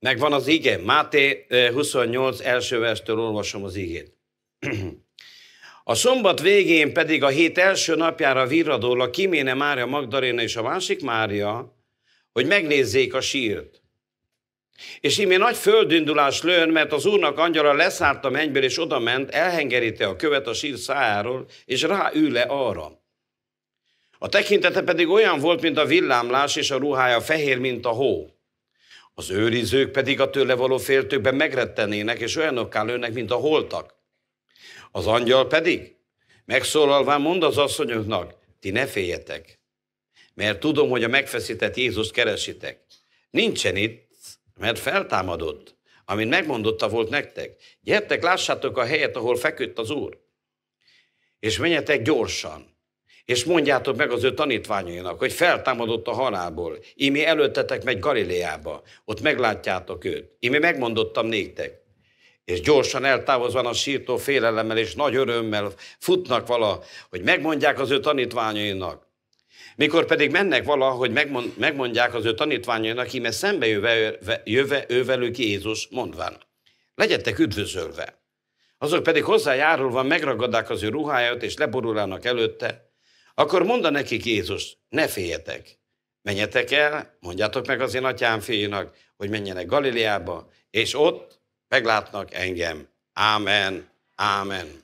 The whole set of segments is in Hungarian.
Megvan az ige. Máté 28 első verstől olvasom az igét. A szombat végén pedig a hét első napjára virradóla kiméne Mária Magdaléna és a másik Mária, hogy megnézzék a sírt. És imé nagy földindulás lőn, mert az úrnak angyala leszállt a mennyből, és odament, elhengeríte a követ a sír szájáról, és le arra. A tekintete pedig olyan volt, mint a villámlás, és a ruhája fehér, mint a hó. Az őrizők pedig a tőle való féltőkben megrettenének, és olyanokká lőnek, mint a holtak. Az angyal pedig, megszólalván mond az asszonyoknak, ti ne féljetek, mert tudom, hogy a megfeszített Jézust keresitek. Nincsen itt, mert feltámadott, amint megmondotta volt nektek. Gyertek, lássátok a helyet, ahol feküdt az Úr, és menjetek gyorsan, és mondjátok meg az ő tanítványainak, hogy feltámadott a halálból, imi előttetek megy Galileába, ott meglátjátok őt, imi megmondottam néktek. És gyorsan eltávozva a sírtó félelemmel és nagy örömmel futnak vala, hogy megmondják az ő tanítványainak. Mikor pedig mennek vala, hogy megmondják az ő tanítványainak, íme szembe jöve, jöve ővelük Jézus, mondván, legyetek üdvözölve. Azok pedig hozzájárulva megragadák az ő ruháját, és leborulának előtte, akkor mondta nekik Jézus, ne féljetek, menjetek el, mondjátok meg az én atyám fiúnak, hogy menjenek Galileába, és ott meglátnak engem. Ámen, ámen.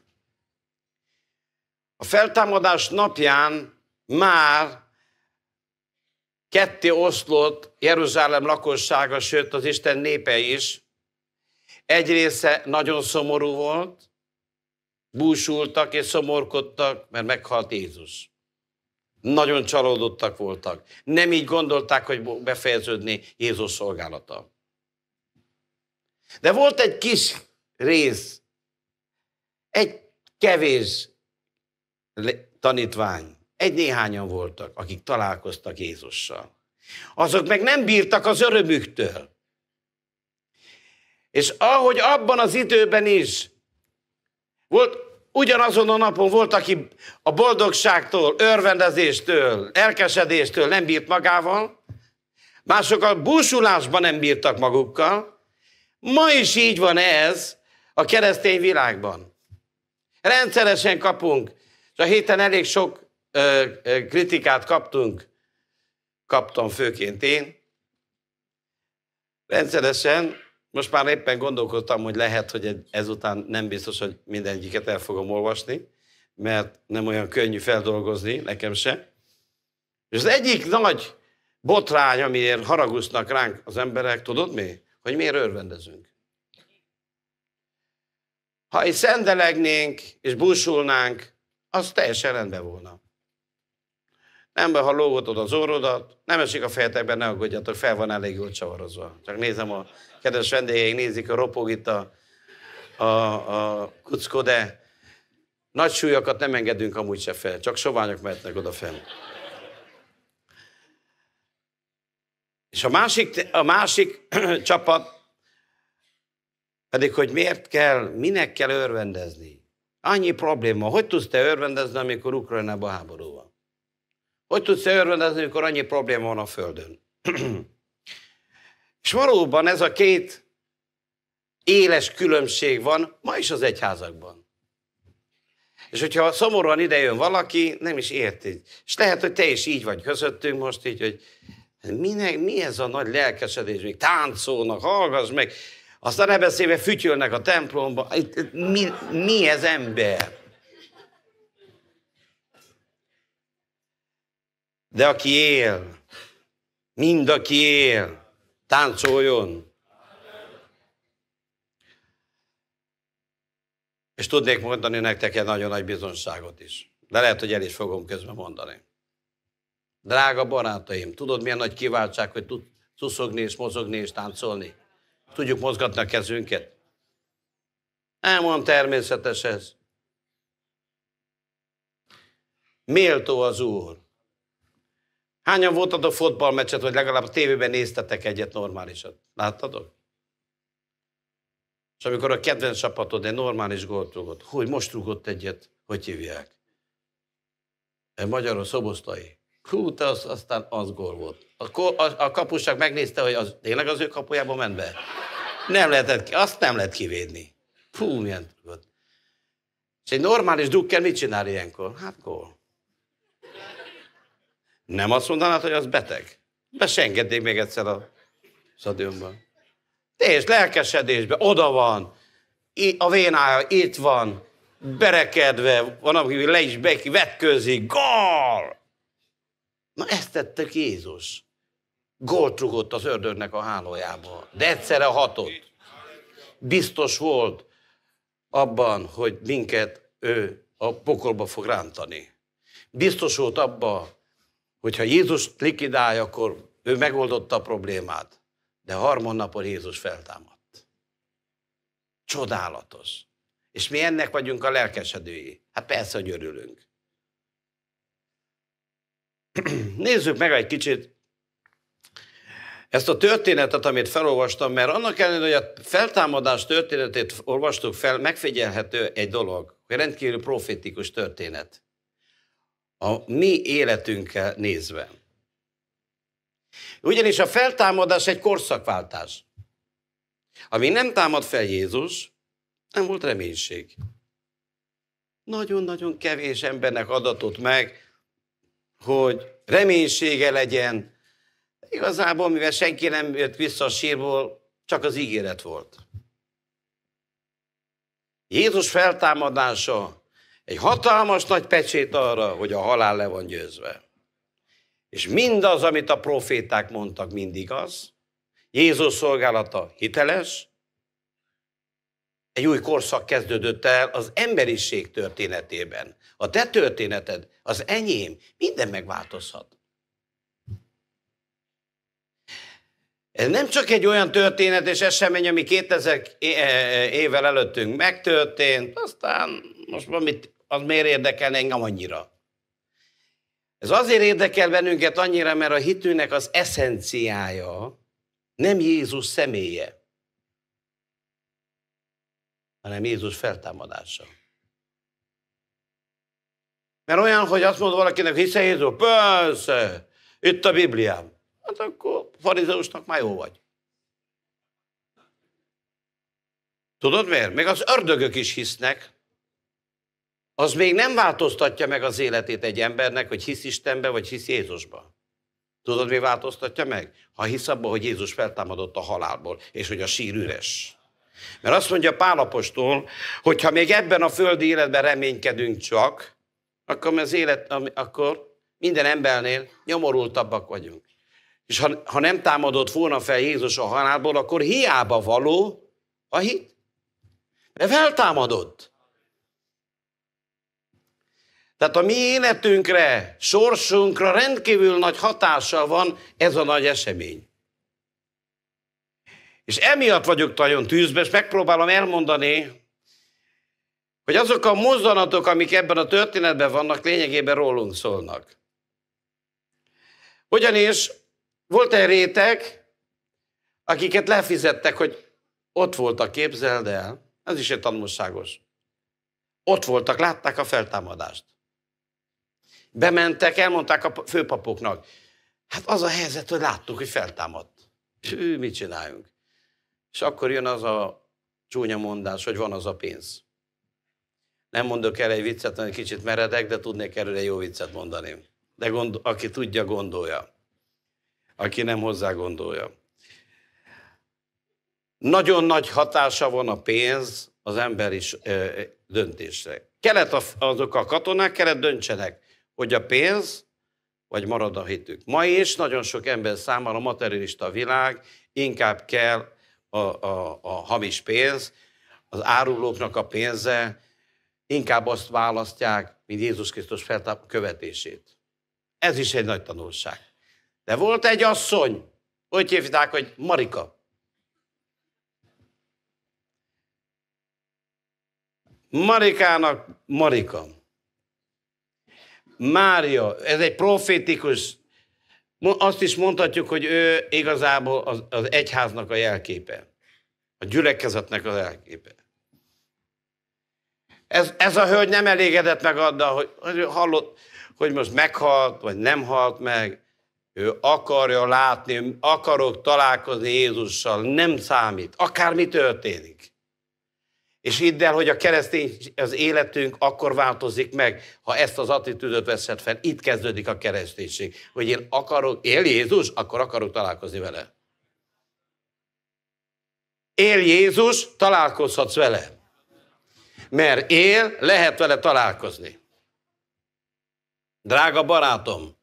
A feltámadás napján már ketté oszlott Jeruzsálem lakossága, sőt az Isten népe is. Egy része nagyon szomorú volt, búsultak és szomorkodtak, mert meghalt Jézus nagyon csalódottak voltak. Nem így gondolták, hogy befejeződni Jézus szolgálata. De volt egy kis rész, egy kevés tanítvány, egy néhányan voltak, akik találkoztak Jézussal. Azok meg nem bírtak az örömüktől. És ahogy abban az időben is volt Ugyanazon a napon volt, aki a boldogságtól, örvendezéstől, elkesedéstől nem bírt magával, mások a búsulásban nem bírtak magukkal. Ma is így van ez a keresztény világban. Rendszeresen kapunk, és a héten elég sok ö, ö, kritikát kaptunk, kaptam főként én, rendszeresen most már éppen gondolkodtam, hogy lehet, hogy ezután nem biztos, hogy mindegyiket el fogom olvasni, mert nem olyan könnyű feldolgozni, nekem se. És az egyik nagy botrány, amiért haragusznak ránk az emberek, tudod mi? Hogy miért örvendezünk. Ha itt szendelegnénk és búsulnánk, az teljesen rendben volna. Nem be, ha lógatod az orrodat, nem esik a fejetekben, ne aggódjatok, fel van elég jól csavarozva. Csak nézem a kedves vendégeink nézik, a ropog itt a, a, a kuckó, de nagy súlyokat nem engedünk amúgy se fel, csak soványok mehetnek oda fel. És a másik, a másik csapat pedig, hogy miért kell, minek kell örvendezni. Annyi probléma. Hogy tudsz te örvendezni, amikor Ukrajnában háború van? Hogy tudsz te örvendezni, amikor annyi probléma van a Földön? És valóban ez a két éles különbség van ma is az egyházakban. És hogyha szomorúan idejön valaki, nem is érti. És lehet, hogy te is így vagy közöttünk most így, hogy minek, mi ez a nagy lelkesedés, még táncolnak, hallgass meg, aztán ne beszélve fütyülnek a templomba. Itt, mi, mi ez ember? De aki él, mind aki él, Táncoljon! És tudnék mondani nektek egy nagyon nagy bizonságot is. De lehet, hogy el is fogom közben mondani. Drága barátaim, tudod milyen nagy kiváltság, hogy tud szuszogni és mozogni és táncolni? Tudjuk mozgatni a kezünket? Nem olyan természetes ez. Méltó az Úr, Hányan voltad a fotballmeccset, hogy legalább a tévében néztetek egyet normálisat? Láttad? És amikor a kedvenc csapatod egy normális gólt rúgott, hogy most rúgott egyet, hogy hívják? Egy magyar szobosztai. Hú, te az, aztán az gól volt. A, a, a kapusság megnézte, hogy az, tényleg az ő kapujába ment be. Nem lehetett, azt nem lehet kivédni. Fú, milyen volt. És egy normális drukker mit csinál ilyenkor? Hát gól. Nem azt mondanád, hogy az beteg? Besengednék még egyszer a stadionban. És lelkesedésben, oda van, a vénája itt van, berekedve, van, aki le is beki, vetközik, gól! Na ezt tettük Jézus. Gólt rugott az ördögnek a hálójába, de egyszerre hatott. Biztos volt abban, hogy minket ő a pokolba fog rántani. Biztos volt abban, hogyha Jézus likidálja, akkor ő megoldotta a problémát. De harmadnapon Jézus feltámadt. Csodálatos. És mi ennek vagyunk a lelkesedői. Hát persze, hogy örülünk. Nézzük meg egy kicsit ezt a történetet, amit felolvastam, mert annak ellenére, hogy a feltámadás történetét olvastuk fel, megfigyelhető egy dolog, hogy rendkívül profétikus történet a mi életünkkel nézve. Ugyanis a feltámadás egy korszakváltás. Ami nem támad fel Jézus, nem volt reménység. Nagyon-nagyon kevés embernek adatott meg, hogy reménysége legyen. Igazából, mivel senki nem jött vissza a sírból, csak az ígéret volt. Jézus feltámadása egy hatalmas nagy pecsét arra, hogy a halál le van győzve. És mindaz, amit a proféták mondtak, mindig az. Jézus szolgálata hiteles. Egy új korszak kezdődött el az emberiség történetében. A te történeted, az enyém, minden megváltozhat. Ez nem csak egy olyan történet és esemény, ami 2000 évvel előttünk megtörtént, aztán most valamit az miért érdekel engem annyira? Ez azért érdekel bennünket annyira, mert a hitűnek az eszenciája nem Jézus személye, hanem Jézus feltámadása. Mert olyan, hogy azt mond valakinek, hisz Jézus, persze, itt a Bibliám. Hát akkor farizeusnak már jó vagy. Tudod miért? Még az ördögök is hisznek, az még nem változtatja meg az életét egy embernek, hogy hisz Istenbe, vagy hisz Jézusba. Tudod, mi változtatja meg? Ha hisz abban, hogy Jézus feltámadott a halálból, és hogy a sír üres. Mert azt mondja Pálapostól, hogy ha még ebben a földi életben reménykedünk csak, akkor, az élet, akkor minden embernél nyomorultabbak vagyunk. És ha, ha nem támadott volna fel Jézus a halálból, akkor hiába való a hit. Mert feltámadott. Tehát a mi életünkre, sorsunkra rendkívül nagy hatással van ez a nagy esemény. És emiatt vagyok nagyon tűzbe, és megpróbálom elmondani, hogy azok a mozdanatok, amik ebben a történetben vannak, lényegében rólunk szólnak. Ugyanis volt egy réteg, akiket lefizettek, hogy ott voltak, képzeld el, ez is egy tanulságos. Ott voltak, látták a feltámadást. Bementek, elmondták a főpapoknak. Hát az a helyzet, hogy láttuk, hogy feltámadt. Hű, mit csináljunk? És akkor jön az a csúnya mondás, hogy van az a pénz. Nem mondok el egy viccet, mert kicsit meredek, de tudnék erről egy jó viccet mondani. De gond, aki tudja, gondolja. Aki nem hozzá gondolja. Nagyon nagy hatása van a pénz az emberi döntésre. Kellett azok a katonák, kellett döntsenek. Hogy a pénz, vagy marad a hitük. Ma is nagyon sok ember számára materialista világ, inkább kell a, a, a hamis pénz, az árulóknak a pénze, inkább azt választják, mint Jézus Krisztus feltáp követését. Ez is egy nagy tanulság. De volt egy asszony, úgy hívták, hogy Marika. Marikának Marika. Mária, ez egy profétikus, azt is mondhatjuk, hogy ő igazából az, az egyháznak a jelképe. A gyülekezetnek a jelképe. Ez, ez a hölgy nem elégedett meg addal, hogy, hogy hallott, hogy most meghalt, vagy nem halt meg. Ő akarja látni, akarok találkozni Jézussal, nem számít, akármi történik. És hidd el, hogy a keresztény az életünk akkor változik meg, ha ezt az attitűdöt veszed fel. Itt kezdődik a kereszténység. Hogy én akarok, él Jézus, akkor akarok találkozni vele. Él Jézus, találkozhatsz vele. Mert él, lehet vele találkozni. Drága barátom,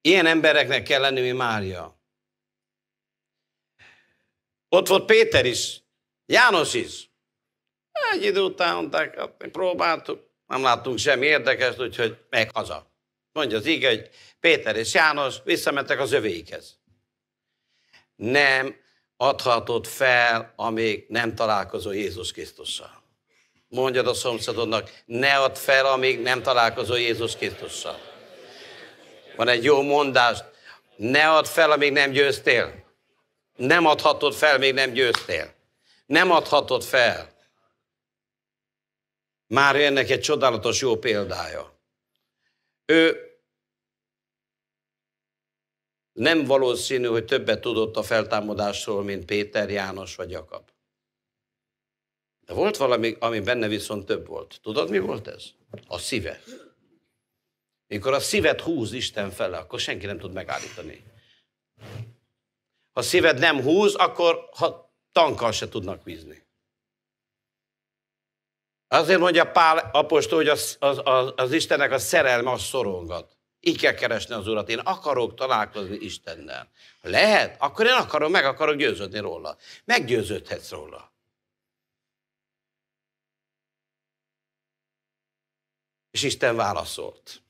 ilyen embereknek kell lenni, mi Mária. Ott volt Péter is, János is. Egy idő után mondták, hát próbáltuk, nem láttunk semmi érdekes, úgyhogy meg haza. Mondja az ige, hogy Péter és János visszamentek az övéikhez. Nem adhatod fel, amíg nem találkozol Jézus Krisztussal. Mondjad a szomszédodnak, ne add fel, amíg nem találkozol Jézus Krisztussal. Van egy jó mondás, ne add fel, amíg nem győztél. Nem adhatod fel, még nem győztél. Nem adhatod fel. Már ennek egy csodálatos jó példája. Ő nem valószínű, hogy többet tudott a feltámadásról, mint Péter, János vagy Jakab. De volt valami, ami benne viszont több volt. Tudod, mi volt ez? A szíve. Mikor a szívet húz Isten fele, akkor senki nem tud megállítani. Ha szíved nem húz, akkor ha tankkal se tudnak vízni. Azért mondja Pál apostol, hogy az, az, az, az Istennek a szerelme az szorongat. Így kell keresni az Urat. Én akarok találkozni Istennel. Ha lehet, akkor én akarom, meg akarok győződni róla. Meggyőződhetsz róla. És Isten válaszolt.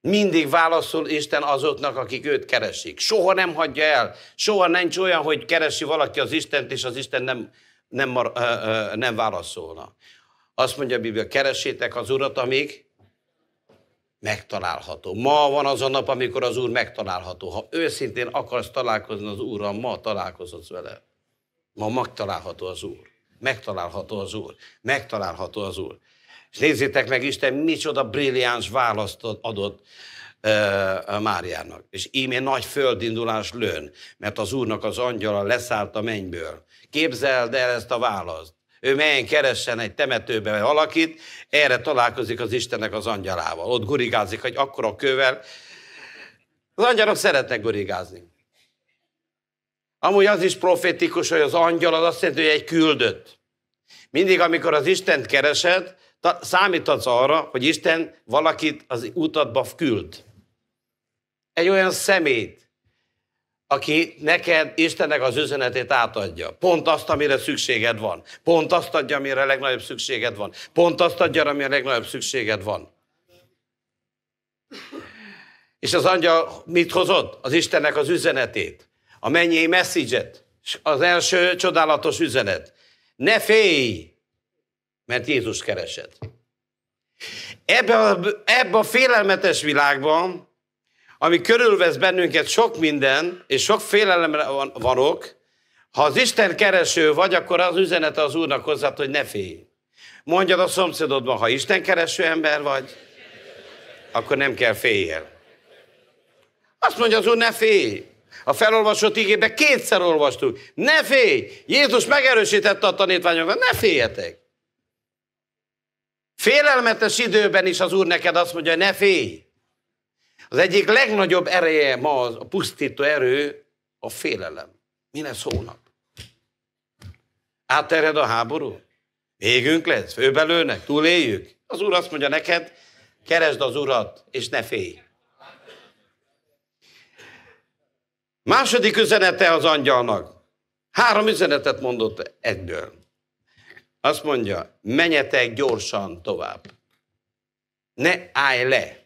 Mindig válaszol Isten azoknak, akik őt keresik. Soha nem hagyja el. Soha nincs olyan, hogy keresi valaki az Istent, és az Isten nem, nem, mar, ö, ö, nem válaszolna. Azt mondja a Biblia, keresétek az Urat, amíg megtalálható. Ma van az a nap, amikor az Úr megtalálható. Ha őszintén akarsz találkozni az Úrral, ma találkozhatsz vele. Ma megtalálható az Úr. Megtalálható az Úr. Megtalálható az Úr. És nézzétek meg, Isten micsoda brilliáns választ adott uh, Máriának. És íme nagy földindulás lőn, mert az Úrnak az angyala leszállt a mennyből. Képzeld el ezt a választ ő melyen keressen egy temetőbe valakit, erre találkozik az Istennek az angyalával. Ott gurigázik egy akkora kővel. Az angyalok szeretnek gurigázni. Amúgy az is profétikus, hogy az angyal az azt jelenti, hogy egy küldött. Mindig, amikor az Istent keresed, számítatsz arra, hogy Isten valakit az utadba küld. Egy olyan szemét, aki neked Istennek az üzenetét átadja. Pont azt, amire szükséged van. Pont azt adja, amire a legnagyobb szükséged van. Pont azt adja, amire a legnagyobb szükséged van. És az angyal mit hozott? Az Istennek az üzenetét. A mennyi messziget. Az első csodálatos üzenet. Ne félj, mert Jézus keresed. Ebben a, ebbe a félelmetes világban ami körülvesz bennünket sok minden, és sok félelemre van, van ok, ha az Isten kereső vagy, akkor az üzenete az Úrnak hozzád, hogy ne félj. Mondjad a szomszédodban, ha Isten kereső ember vagy, akkor nem kell féljél. Azt mondja az Úr, ne félj. A felolvasott igébe kétszer olvastuk. Ne félj! Jézus megerősítette a tanítványokat, ne féljetek! Félelmetes időben is az Úr neked azt mondja, ne félj! Az egyik legnagyobb ereje ma az, a pusztító erő a félelem. Mi lesz hónap? Átered a háború? Végünk lesz? Főbelőnek? Túléljük? Az úr azt mondja neked, keresd az urat, és ne félj. Második üzenete az angyalnak. Három üzenetet mondott egyből. Azt mondja, menjetek gyorsan tovább. Ne állj le.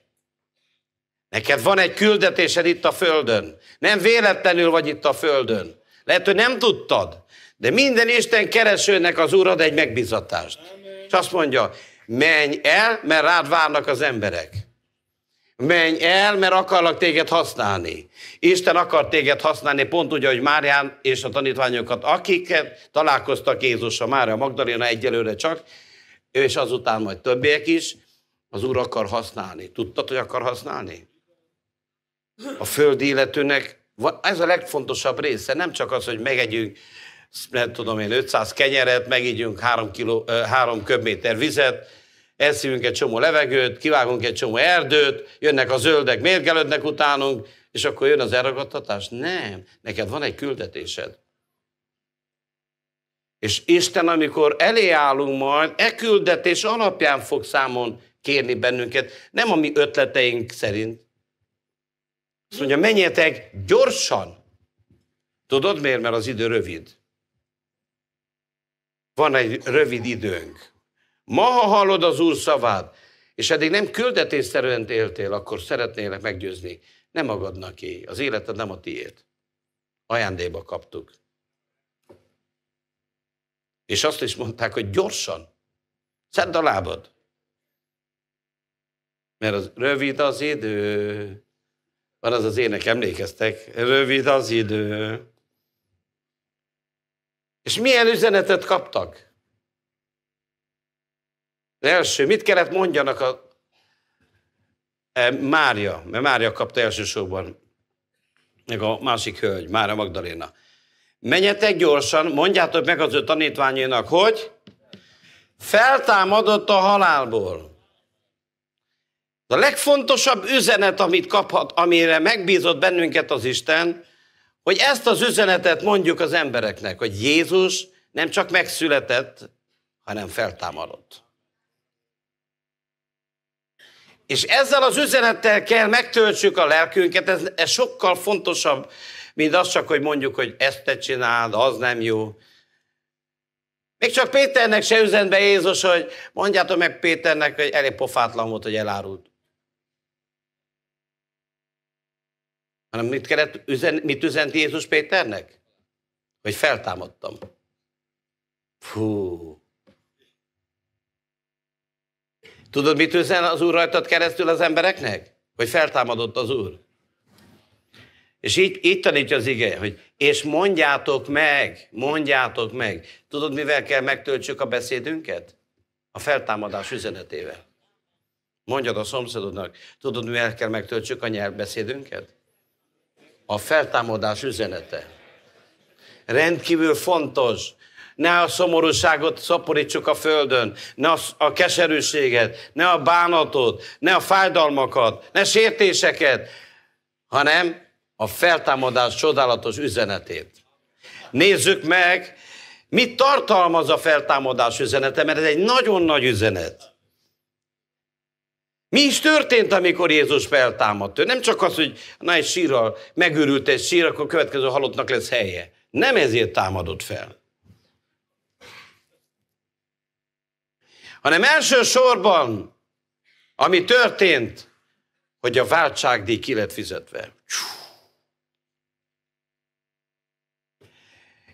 Neked van egy küldetésed itt a Földön. Nem véletlenül vagy itt a Földön. Lehet, hogy nem tudtad, de minden Isten keresőnek az Úrad egy megbizatást. És azt mondja, menj el, mert rád várnak az emberek. Menj el, mert akarlak téged használni. Isten akar téged használni, pont úgy, ahogy Márián és a tanítványokat, akiket találkoztak Jézusra, Mária Magdalena egyelőre csak, és azután majd többiek is, az Úr akar használni. Tudtad, hogy akar használni? a föld életünek ez a legfontosabb része, nem csak az, hogy megegyünk, nem tudom én, 500 kenyeret, megígyünk 3, kiló, 3 köbméter vizet, elszívünk egy csomó levegőt, kivágunk egy csomó erdőt, jönnek a zöldek, mérgelődnek utánunk, és akkor jön az elragadtatás. Nem, neked van egy küldetésed. És Isten, amikor elé állunk majd, e küldetés alapján fog számon kérni bennünket, nem a mi ötleteink szerint, azt mondja, menjetek gyorsan. Tudod miért? Mert az idő rövid. Van egy rövid időnk. Ma, ha hallod az Úr szavát, és eddig nem küldetésszerűen éltél, akkor szeretnélek meggyőzni, nem magadnak ki, az életed nem a tiéd. Ajándéba kaptuk. És azt is mondták, hogy gyorsan, szedd a lábad. Mert az rövid az idő, van az az ének, emlékeztek? Rövid az idő. És milyen üzenetet kaptak? Az első, mit kellett mondjanak a eh, Mária, mert Mária kapta elsősorban, meg a másik hölgy, Mária Magdaléna. Menjetek gyorsan, mondjátok meg az ő tanítványainak, hogy feltámadott a halálból. A legfontosabb üzenet, amit kaphat, amire megbízott bennünket az Isten, hogy ezt az üzenetet mondjuk az embereknek, hogy Jézus nem csak megszületett, hanem feltámadott. És ezzel az üzenettel kell megtöltsük a lelkünket, ez, ez sokkal fontosabb, mint az csak, hogy mondjuk, hogy ezt te csináld, az nem jó. Még csak Péternek se üzent be Jézus, hogy mondjátok meg Péternek, hogy elég pofátlan volt, hogy elárult Hanem mit, kellett üzen, mit üzent Jézus Péternek? Hogy feltámadtam. Fú. Tudod, mit üzen az Úr rajtad keresztül az embereknek? Hogy feltámadott az Úr. És így, így tanítja az ige, hogy és mondjátok meg, mondjátok meg. Tudod, mivel kell megtöltsük a beszédünket? A feltámadás üzenetével. Mondjad a szomszédodnak, tudod, mivel kell megtöltsük a nyelvbeszédünket? a feltámadás üzenete. Rendkívül fontos. Ne a szomorúságot szaporítsuk a földön, ne a keserűséget, ne a bánatot, ne a fájdalmakat, ne sértéseket, hanem a feltámadás csodálatos üzenetét. Nézzük meg, mit tartalmaz a feltámadás üzenete, mert ez egy nagyon nagy üzenet. Mi is történt, amikor Jézus feltámadt? Ő nem csak az, hogy na egy sírral megőrült egy sír, akkor a következő halottnak lesz helye. Nem ezért támadott fel. Hanem elsősorban, ami történt, hogy a váltságdíj ki lett fizetve. Csú.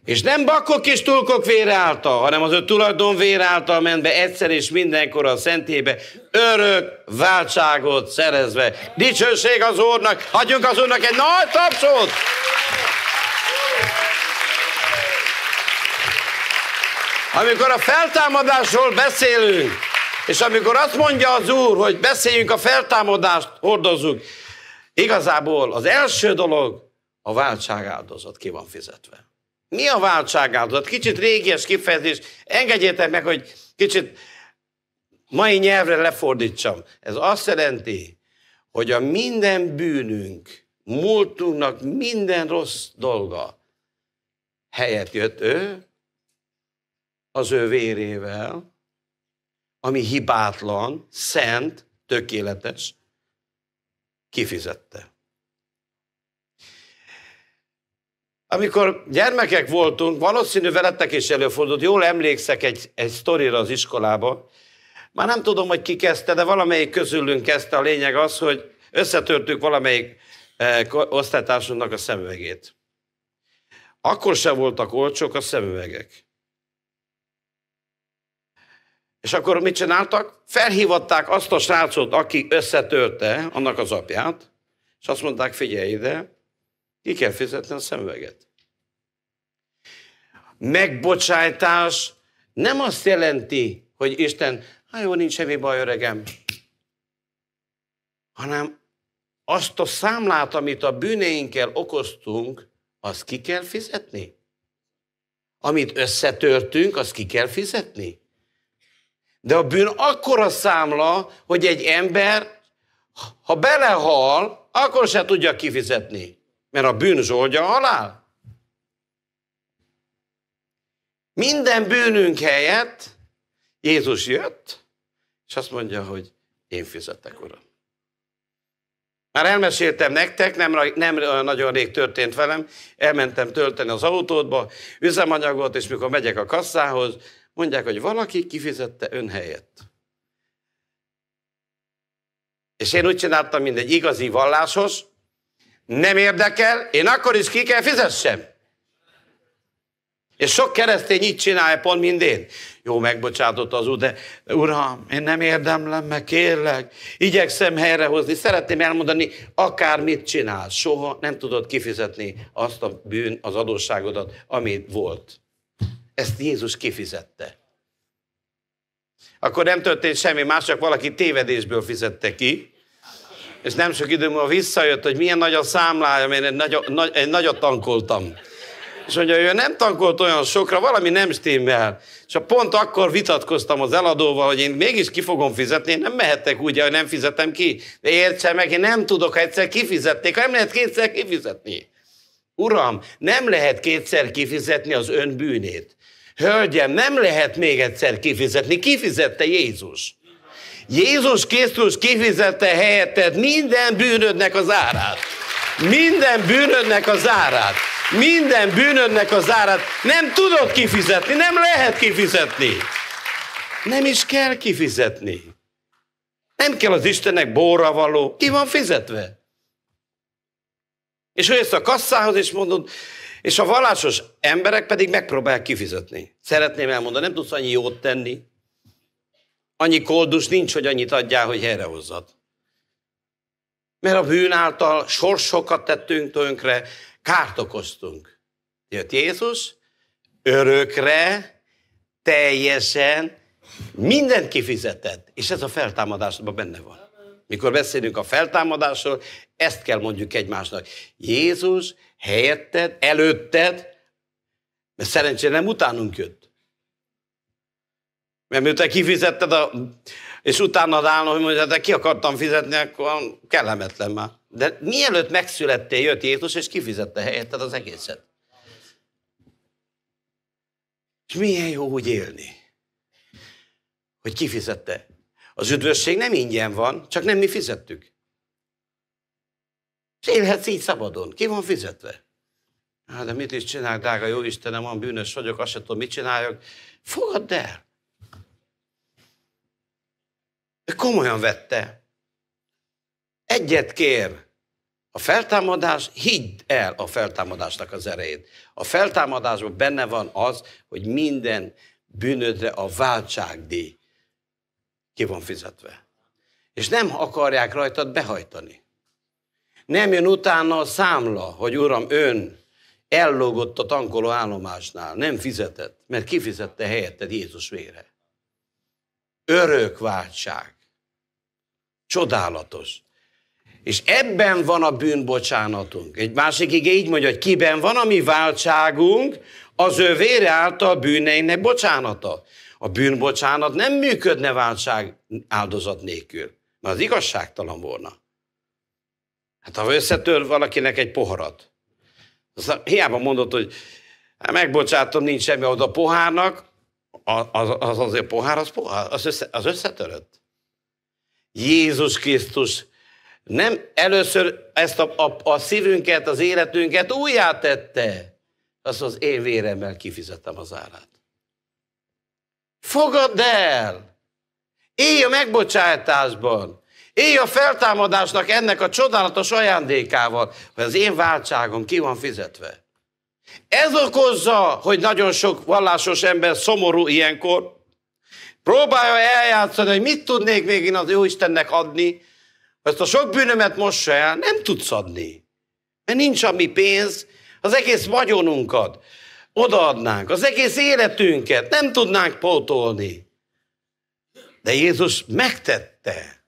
És nem bakok és tulkok vére által, hanem az ő tulajdon vére által ment be egyszer és mindenkor a szentébe, örök váltságot szerezve. Dicsőség az Úrnak, adjunk az Úrnak egy nagy tapsot! Amikor a feltámadásról beszélünk, és amikor azt mondja az Úr, hogy beszéljünk a feltámadást, hordozzuk, igazából az első dolog a váltságáldozat ki van fizetve. Mi a váltságáldozat? Kicsit régies kifejezés. Engedjétek meg, hogy kicsit mai nyelvre lefordítsam. Ez azt jelenti, hogy a minden bűnünk, múltunknak minden rossz dolga helyett jött ő, az ő vérével, ami hibátlan, szent, tökéletes, kifizette. Amikor gyermekek voltunk, valószínű veletek is előfordult, jól emlékszek egy, egy sztorira az iskolába. Már nem tudom, hogy ki kezdte, de valamelyik közülünk kezdte. A lényeg az, hogy összetörtük valamelyik eh, osztálytársunknak a szemüvegét. Akkor se voltak olcsók a szemüvegek. És akkor mit csináltak? Felhívatták azt a srácot, aki összetörte annak az apját, és azt mondták, figyelj ide, ki kell fizetni a szemüveget. Megbocsájtás nem azt jelenti, hogy Isten, ha jó, nincs semmi baj, öregem, hanem azt a számlát, amit a bűneinkkel okoztunk, azt ki kell fizetni. Amit összetörtünk, azt ki kell fizetni. De a bűn akkora számla, hogy egy ember, ha belehal, akkor se tudja kifizetni mert a bűn zsoldja a halál. Minden bűnünk helyett Jézus jött, és azt mondja, hogy én fizetek, Uram. Már elmeséltem nektek, nem, nem nagyon rég történt velem, elmentem tölteni az autótba, üzemanyagot, és mikor megyek a kasszához, mondják, hogy valaki kifizette ön helyett. És én úgy csináltam, mint egy igazi vallásos, nem érdekel, én akkor is ki kell fizessem. És sok keresztény így csinálja pont, mint én. Jó, megbocsátott az úr, de uram, én nem érdemlem meg, kérlek. Igyekszem helyrehozni. Szeretném elmondani, akármit csinál, soha nem tudod kifizetni azt a bűn, az adósságodat, amit volt. Ezt Jézus kifizette. Akkor nem történt semmi más, csak valaki tévedésből fizette ki, és nem sok idő múlva visszajött, hogy milyen nagy a számlája, mert egy, nagy, nagy, egy nagyot tankoltam. És mondja, ő nem tankolt olyan sokra, valami nem stimmel. És pont akkor vitatkoztam az eladóval, hogy én mégis ki fogom fizetni, én nem mehetek úgy, hogy nem fizetem ki. De értse meg, én nem tudok, ha egyszer kifizették, nem lehet kétszer kifizetni. Uram, nem lehet kétszer kifizetni az ön bűnét. Hölgyem, nem lehet még egyszer kifizetni. Kifizette Jézus. Jézus Krisztus kifizette helyetted minden bűnödnek az árát. Minden bűnödnek az árát. Minden bűnödnek az árát. Nem tudod kifizetni, nem lehet kifizetni. Nem is kell kifizetni. Nem kell az Istennek bóra való. Ki van fizetve? És ezt a kasszához, is mondod, és a vallásos emberek pedig megpróbálják kifizetni. Szeretném elmondani, nem tudsz annyi jót tenni annyi koldus nincs, hogy annyit adjál, hogy helyrehozzad. Mert a bűn által sorsokat tettünk tönkre, kárt okoztunk. Jött Jézus, örökre, teljesen, mindent kifizetett. És ez a feltámadásban benne van. Mikor beszélünk a feltámadásról, ezt kell mondjuk egymásnak. Jézus helyetted, előtted, mert szerencsére nem utánunk jött. Mert miután kifizetted, a, és utána állna, hogy mondja, hát, de ki akartam fizetni, akkor kellemetlen már. De mielőtt megszülettél, jött Jézus, és kifizette helyetted az egészet. És milyen jó úgy élni, hogy kifizette. Az üdvösség nem ingyen van, csak nem mi fizettük. És élhetsz így szabadon. Ki van fizetve? Hát de mit is csinálok, drága jó Istenem, van bűnös vagyok, azt sem tudom, mit csináljak. Fogadd el. De komolyan vette. Egyet kér. A feltámadás, hidd el a feltámadásnak az erejét. A feltámadásban benne van az, hogy minden bűnödre a váltságdíj ki van fizetve. És nem akarják rajtad behajtani. Nem jön utána a számla, hogy uram, ön ellógott a tankoló állomásnál, nem fizetett, mert kifizette helyetted Jézus vére örök váltság. Csodálatos. És ebben van a bűnbocsánatunk. Egy másik igé így mondja, hogy kiben van a mi váltságunk, az vére által bűneinek bocsánata. A bűnbocsánat nem működne váltság áldozat nélkül, mert az igazságtalan volna. Hát ha összetör valakinek egy poharat, aztán hiába mondod, hogy hát, megbocsátom, nincs semmi oda pohárnak, az, az azért pohár, az pohár, az, össze, az összetörött. Jézus Krisztus nem először ezt a, a, a szívünket, az életünket újjá tette. Azt az én véremmel kifizettem az árát. Fogadd el! Élj a megbocsátásban! Élj a feltámadásnak ennek a csodálatos ajándékával, hogy az én váltságom ki van fizetve. Ez okozza, hogy nagyon sok vallásos ember szomorú ilyenkor. Próbálja eljátszani, hogy mit tudnék még én az Istennek adni, ezt a sok bűnömet mossa el, nem tudsz adni. Mert nincs ami pénz, az egész vagyonunkat odaadnánk, az egész életünket nem tudnánk pótolni. De Jézus megtette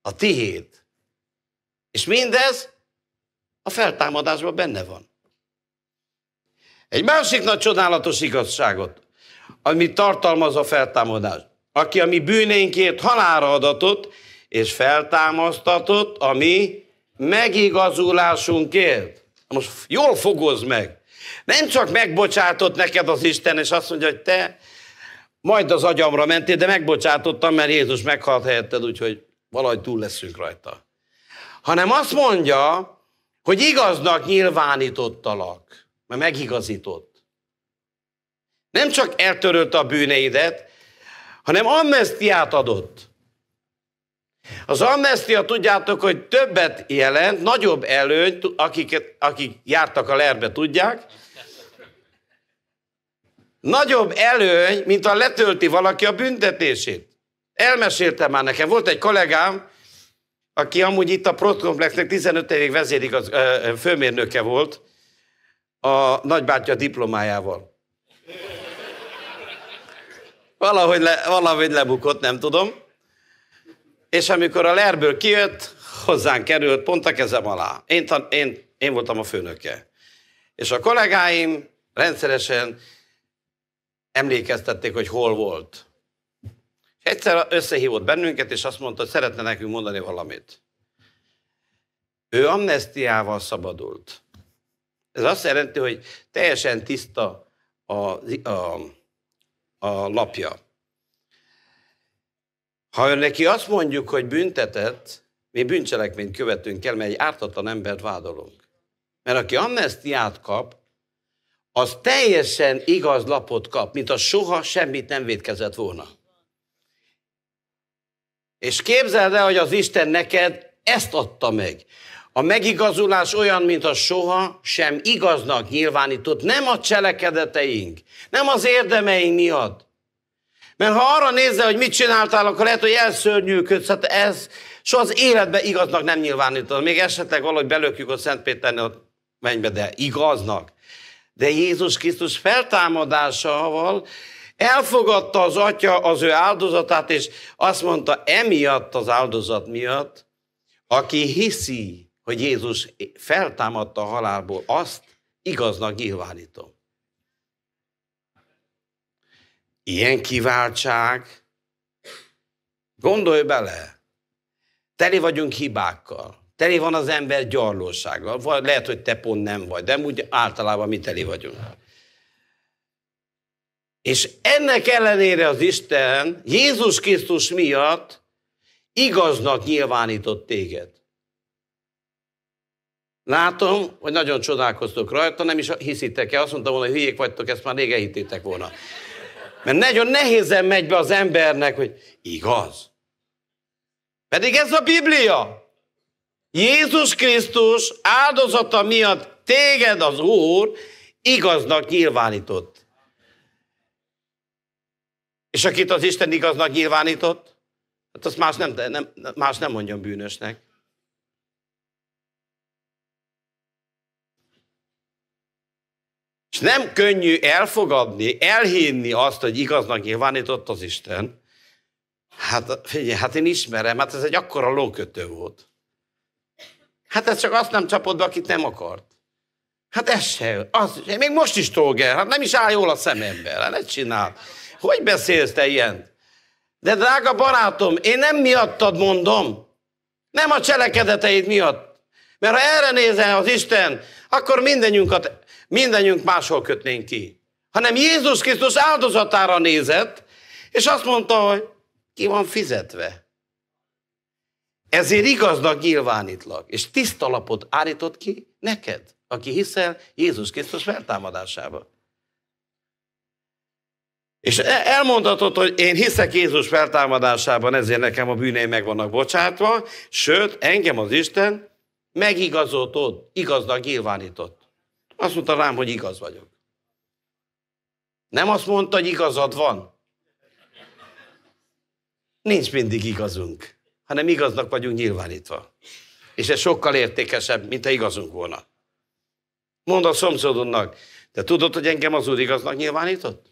a tiéd. És mindez a feltámadásban benne van. Egy másik nagy csodálatos igazságot, amit tartalmaz a feltámadás. Aki a mi bűneinkért halára adatott, és feltámasztatott a mi megigazulásunkért. Most jól fogoz meg. Nem csak megbocsátott neked az Isten, és azt mondja, hogy te majd az agyamra mentél, de megbocsátottam, mert Jézus meghalt helyetted, úgyhogy valahogy túl leszünk rajta. Hanem azt mondja, hogy igaznak nyilvánítottalak mert megigazított. Nem csak eltörölte a bűneidet, hanem amnestiát adott. Az amnestia, tudjátok, hogy többet jelent, nagyobb előnyt, akik, akik jártak a lerbe, tudják, nagyobb előny, mint ha letölti valaki a büntetését. Elmesélte már nekem, volt egy kollégám, aki amúgy itt a Protkomplexnek 15 évig vezérig az, ö, főmérnöke volt, a nagybátyja diplomájával. Valahogy, le, valahogy lebukott, nem tudom. És amikor a lerből kijött, hozzánk került, pont a kezem alá. Én, tan- én, én voltam a főnöke. És a kollégáim rendszeresen emlékeztették, hogy hol volt. És egyszer összehívott bennünket, és azt mondta, hogy szeretne nekünk mondani valamit. Ő amnestiával szabadult. Ez azt jelenti, hogy teljesen tiszta a, a, a lapja. Ha neki azt mondjuk, hogy büntetett, mi bűncselekményt követünk el, mert egy ártatlan embert vádolunk. Mert aki amnestiát kap, az teljesen igaz lapot kap, mint a soha semmit nem védkezett volna. És képzeld el, hogy az Isten neked ezt adta meg. A megigazulás olyan, mint a soha sem igaznak nyilvánított. Nem a cselekedeteink, nem az érdemeink miatt. Mert ha arra nézze, hogy mit csináltál, akkor lehet, hogy elszörnyűködsz. Hát ez soha az életben igaznak nem nyilvánított. Még esetleg valahogy belökjük a Szentpéternél a mennybe, de igaznak. De Jézus Krisztus feltámadásával elfogadta az atya az ő áldozatát, és azt mondta, emiatt az áldozat miatt, aki hiszi, hogy Jézus feltámadta a halálból, azt igaznak nyilvánítom. Ilyen kiváltság, gondolj bele, teli vagyunk hibákkal, teli van az ember gyarlósággal, vagy lehet, hogy te pont nem vagy, de úgy általában mi teli vagyunk. És ennek ellenére az Isten Jézus Krisztus miatt igaznak nyilvánított téged. Látom, hogy nagyon csodálkoztok rajta, nem is hiszitek el. Azt mondtam volna, hogy hülyék vagytok, ezt már régen hittétek volna. Mert nagyon nehézen megy be az embernek, hogy igaz. Pedig ez a Biblia. Jézus Krisztus áldozata miatt téged az Úr igaznak nyilvánított. És akit az Isten igaznak nyilvánított, hát azt más nem, nem, más nem mondjon bűnösnek. És nem könnyű elfogadni, elhinni azt, hogy igaznak nyilvánított az Isten. Hát figyelj, hát én ismerem, hát ez egy akkora lókötő volt. Hát ez csak azt nem csapott be, akit nem akart. Hát ez se, az, még most is tolger, hát nem is áll jól a szememben, hát ne csinál. Hogy beszélsz te ilyen? De drága barátom, én nem miattad mondom, nem a cselekedeteid miatt, mert ha erre nézel az Isten, akkor mindenünket, mindenünk máshol kötnénk ki. Hanem Jézus Krisztus áldozatára nézett, és azt mondta, hogy ki van fizetve. Ezért igaznak nyilvánítlak, és tiszta lapot állított ki neked, aki hiszel Jézus Krisztus feltámadásába. És e- elmondhatod, hogy én hiszek Jézus feltámadásában, ezért nekem a bűneim meg vannak bocsátva, sőt, engem az Isten megigazoltod, igaznak nyilvánított. Azt mondta rám, hogy igaz vagyok. Nem azt mondta, hogy igazad van. Nincs mindig igazunk, hanem igaznak vagyunk nyilvánítva. És ez sokkal értékesebb, mint ha igazunk volna. Mondd a szomszédodnak, de tudod, hogy engem az úr igaznak nyilvánított?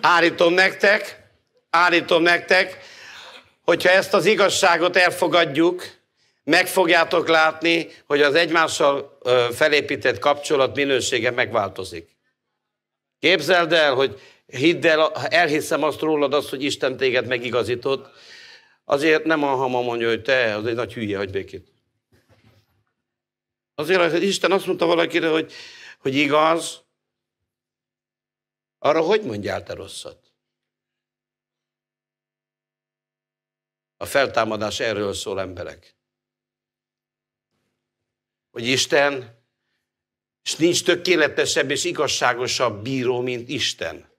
Állítom nektek, állítom nektek, hogyha ezt az igazságot elfogadjuk, meg fogjátok látni, hogy az egymással felépített kapcsolat minősége megváltozik. Képzeld el, hogy hidd el, elhiszem azt rólad azt, hogy Isten téged megigazított, azért nem a hama mondja, hogy te, az egy nagy hülye, hagyd békét. Azért, hogy Isten azt mondta valakire, hogy, hogy igaz, arra hogy mondjál te rosszat? A feltámadás erről szól emberek. Hogy Isten, és nincs tökéletesebb és igazságosabb bíró, mint Isten.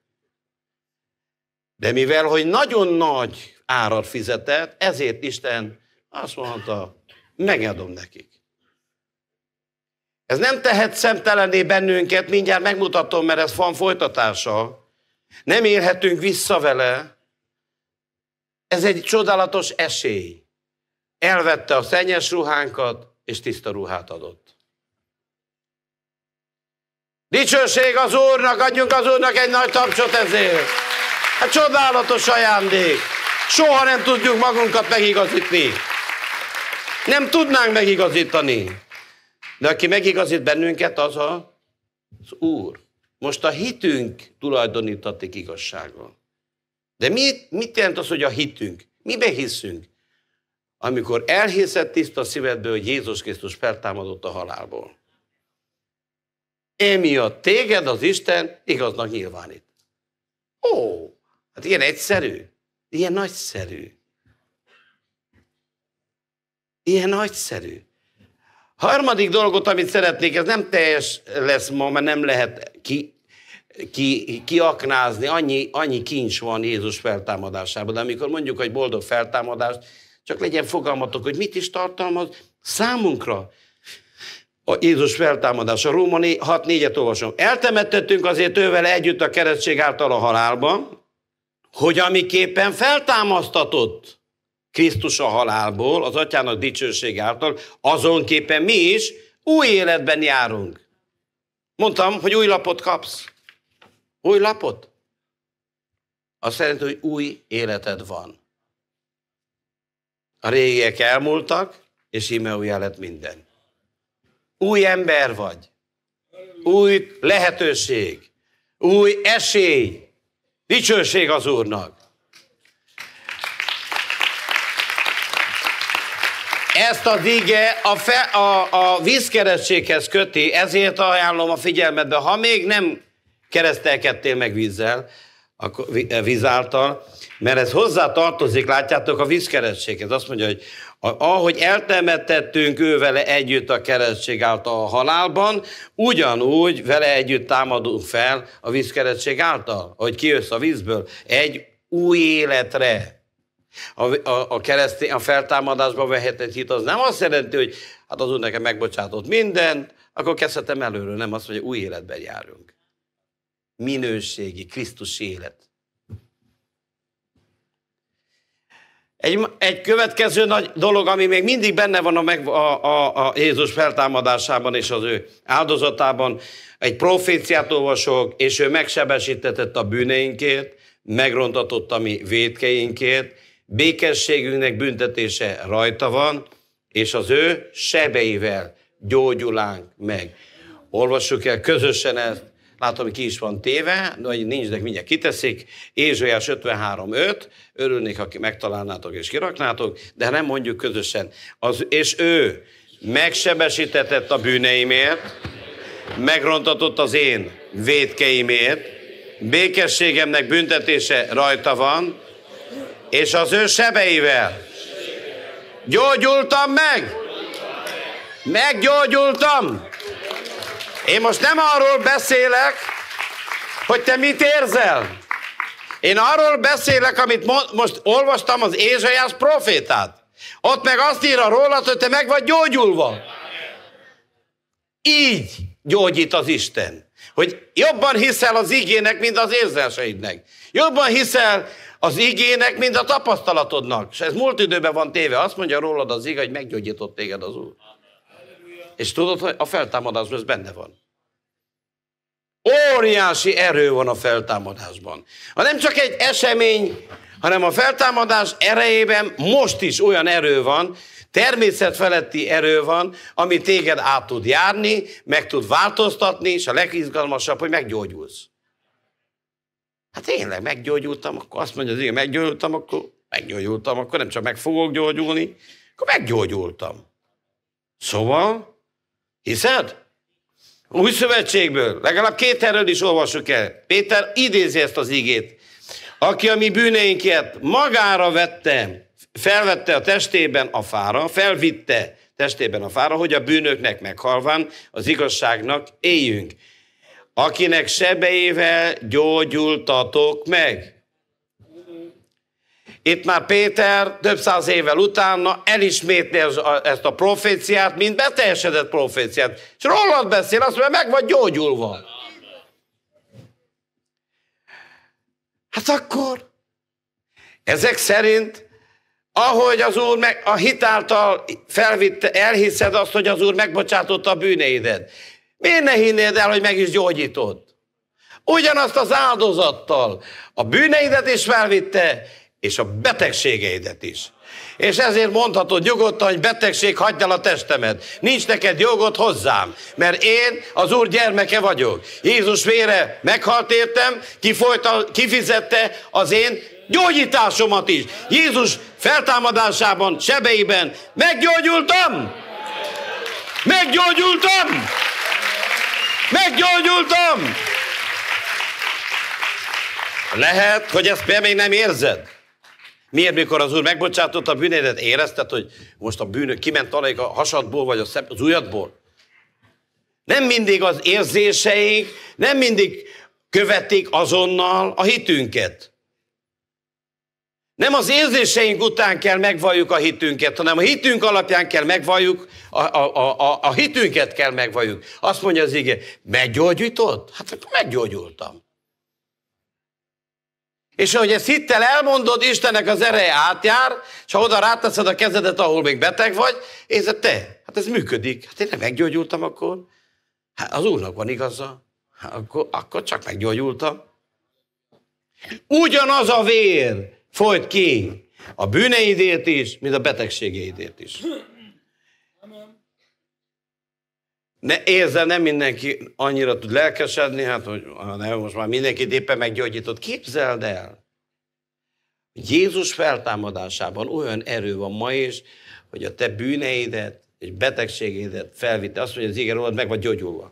De mivel, hogy nagyon nagy árat fizetett, ezért Isten azt mondta, megadom nekik. Ez nem tehet szemtelené bennünket, mindjárt megmutatom, mert ez van folytatása. Nem élhetünk vissza vele, ez egy csodálatos esély. Elvette a szennyes ruhánkat, és tiszta ruhát adott. Dicsőség az Úrnak, adjunk az Úrnak egy nagy tapcsot ezért. Hát csodálatos ajándék. Soha nem tudjuk magunkat megigazítni. Nem tudnánk megigazítani. De aki megigazít bennünket, az a, az Úr. Most a hitünk tulajdonítatik igazságon. De mi, mit jelent az, hogy a hitünk? Mibe hiszünk? Amikor elhiszed tiszta szívedből, hogy Jézus Krisztus feltámadott a halálból. Emiatt téged az Isten igaznak nyilvánít. Ó, hát ilyen egyszerű, ilyen nagyszerű. Ilyen nagyszerű. Harmadik dolgot, amit szeretnék, ez nem teljes lesz ma, mert nem lehet ki ki, kiaknázni, annyi, annyi kincs van Jézus feltámadásában. De amikor mondjuk, hogy boldog feltámadást, csak legyen fogalmatok, hogy mit is tartalmaz számunkra a Jézus feltámadása. Róma 6.4-et olvasom. Eltemettettünk azért ővel együtt a keresztség által a halálba, hogy amiképpen feltámasztatott Krisztus a halálból, az atyának dicsőség által, azonképpen mi is új életben járunk. Mondtam, hogy új lapot kapsz. Új lapot. Azt jelenti, hogy új életed van. A régiek elmúltak, és íme újjá lett minden. Új ember vagy. Új lehetőség. Új esély. Dicsőség az Úrnak. Ezt a dige a, fe, a, a vízkeresztséghez köti, ezért ajánlom a figyelmetbe. Ha még nem keresztelkedtél meg vízzel, a eh, víz által, mert ez hozzá tartozik, látjátok, a vízkeresztséghez. Azt mondja, hogy ahogy eltemettettünk ő vele együtt a keresztség által a halálban, ugyanúgy vele együtt támadunk fel a vízkeresztség által, hogy kijössz a vízből, egy új életre. A, a, a, keresztény, a feltámadásba vehetett hit az nem azt jelenti, hogy hát az úr nekem megbocsátott mindent, akkor kezdhetem előről, nem azt mondja, új életben járunk minőségi, Krisztus élet. Egy, egy következő nagy dolog, ami még mindig benne van a, meg, a, a, a Jézus feltámadásában és az ő áldozatában, egy proféciát olvasok, és ő megsebesítetett a bűneinkért, megrontatott a mi védkeinkért, békességünknek büntetése rajta van, és az ő sebeivel gyógyulánk meg. Olvassuk el közösen ezt, látom, ki is van téve, de nincs, de mindjárt kiteszik, Ézsajás 53.5, örülnék, ha megtalálnátok és kiraknátok, de nem mondjuk közösen. Az, és ő megsebesítetett a bűneimért, megrontatott az én védkeimért, békességemnek büntetése rajta van, és az ő sebeivel gyógyultam meg, meggyógyultam. Én most nem arról beszélek, hogy te mit érzel. Én arról beszélek, amit mo- most olvastam az Ézsajász profétát. Ott meg azt a rólad, hogy te meg vagy gyógyulva. Így gyógyít az Isten. Hogy jobban hiszel az igének, mint az érzelseidnek. Jobban hiszel az igének, mint a tapasztalatodnak. És ez múlt időben van téve. Azt mondja rólad az ige, hogy meggyógyított téged az Úr és tudod, hogy a feltámadásban ez benne van. Óriási erő van a feltámadásban. Ha nem csak egy esemény, hanem a feltámadás erejében most is olyan erő van, természet feletti erő van, ami téged át tud járni, meg tud változtatni, és a legizgalmasabb, hogy meggyógyulsz. Hát tényleg meggyógyultam, akkor azt mondja, hogy meggyógyultam, akkor meggyógyultam, akkor nem csak meg fogok gyógyulni, akkor meggyógyultam. Szóval Hiszed? Új szövetségből. Legalább két erről is olvassuk el. Péter idézi ezt az igét. Aki a mi bűneinket magára vette, felvette a testében a fára, felvitte testében a fára, hogy a bűnöknek meghalván az igazságnak éljünk. Akinek sebeivel gyógyultatok meg. Itt már Péter több száz évvel utána elismétli ezt a proféciát, mint beteljesedett proféciát. És rólad beszél, azt mondja, meg vagy gyógyulva. Hát akkor ezek szerint, ahogy az Úr meg, a által felvitte, elhiszed azt, hogy az Úr megbocsátotta a bűneidet. Miért ne hinnéd el, hogy meg is gyógyított? Ugyanazt az áldozattal. A bűneidet is felvitte, és a betegségeidet is. És ezért mondhatod nyugodtan, hogy betegség, hagyd el a testemet. Nincs neked jogod hozzám, mert én az Úr gyermeke vagyok. Jézus vére meghalt értem, kifolyta, kifizette az én gyógyításomat is. Jézus feltámadásában, sebeiben meggyógyultam! Meggyógyultam! Meggyógyultam! Lehet, hogy ezt még nem érzed. Miért, mikor az úr megbocsátotta a bűnédet, érezted, hogy most a bűnök kiment talajik a hasadból, vagy a szem, az ujjadból? Nem mindig az érzéseink, nem mindig követik azonnal a hitünket. Nem az érzéseink után kell megvalljuk a hitünket, hanem a hitünk alapján kell megvalljuk, a, a, a, a hitünket kell megvalljuk. Azt mondja az ige, meggyógyított? Hát akkor meggyógyultam. És hogy ezt hittel elmondod, Istennek az ereje átjár, és ha oda ráteszed a kezedet, ahol még beteg vagy, és te, hát ez működik. Hát én nem meggyógyultam akkor. Hát az Úrnak van igaza. Hát akkor, akkor csak meggyógyultam. Ugyanaz a vér folyt ki a bűneidért is, mint a betegségeidért is. ne, érzel, nem mindenki annyira tud lelkesedni, hát hogy nem, most már mindenki éppen meggyógyított. Képzeld el! Jézus feltámadásában olyan erő van ma is, hogy a te bűneidet és betegségédet felvitte. Azt mondja, az igen, rólad meg vagy gyógyulva.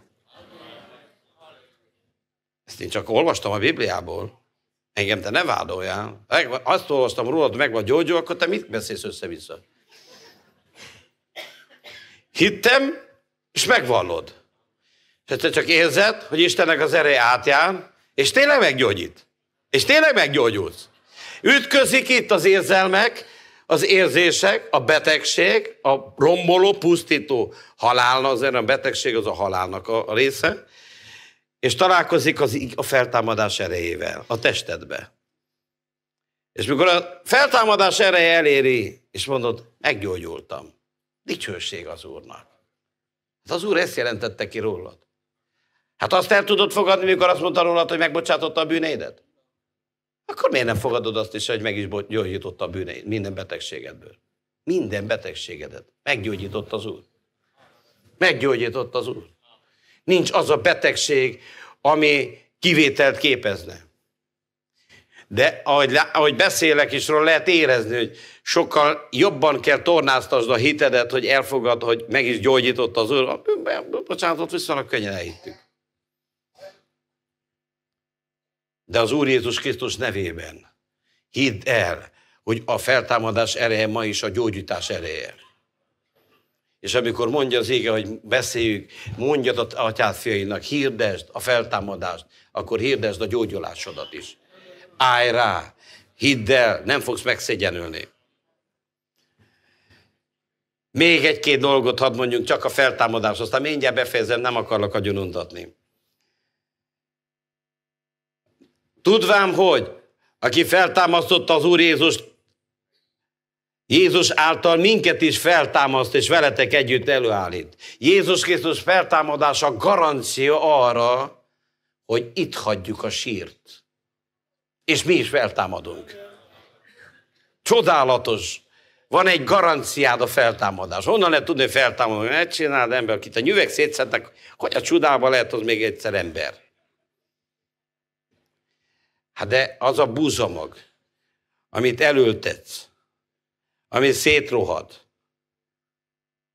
Ezt én csak olvastam a Bibliából. Engem te ne vádoljál. Azt olvastam rólad, meg vagy gyógyulva, akkor te mit beszélsz össze-vissza? Hittem, és megvallod. És te csak érzed, hogy Istennek az ereje átjár, és tényleg meggyógyít. És tényleg meggyógyulsz. Ütközik itt az érzelmek, az érzések, a betegség, a romboló, pusztító halálna, az a betegség az a halálnak a, a része, és találkozik az, a feltámadás erejével, a testedbe. És mikor a feltámadás ereje eléri, és mondod, meggyógyultam. Dicsőség az Úrnak. Hát az Úr ezt jelentette ki rólad. Hát azt el tudod fogadni, mikor azt mondta rólad, hogy megbocsátotta a bűnédet? Akkor miért nem fogadod azt is, hogy meg is gyógyította a bűneid minden betegségedből? Minden betegségedet. Meggyógyított az Úr. Meggyógyított az Úr. Nincs az a betegség, ami kivételt képezne de ahogy, ahogy beszélek is róla, lehet érezni, hogy sokkal jobban kell tornáztasd a hitedet, hogy elfogad, hogy meg is gyógyított az Úr. Bocsánatot viszonylag könnyen elhittük. De az Úr Jézus Krisztus nevében hidd el, hogy a feltámadás ereje ma is a gyógyítás ereje. És amikor mondja az ége, hogy beszéljük, mondjad a atyád fiainak, hirdesd a feltámadást, akkor hirdesd a gyógyulásodat is állj rá, hidd el, nem fogsz megszégyenülni. Még egy-két dolgot hadd mondjunk, csak a feltámadás, aztán mindjárt befejezem, nem akarlak agyonundatni. Tudvám, hogy aki feltámasztotta az Úr Jézust, Jézus által minket is feltámaszt, és veletek együtt előállít. Jézus Krisztus feltámadása garancia arra, hogy itt hagyjuk a sírt. És mi is feltámadunk. Csodálatos. Van egy garanciád a feltámadás. Honnan lehet tudni, hogy Ne csináld ember, akit a nyüveg szétszednek, hogy a csodába lehet az még egyszer ember. Hát de az a búzamag, amit elültetsz, ami szétrohad,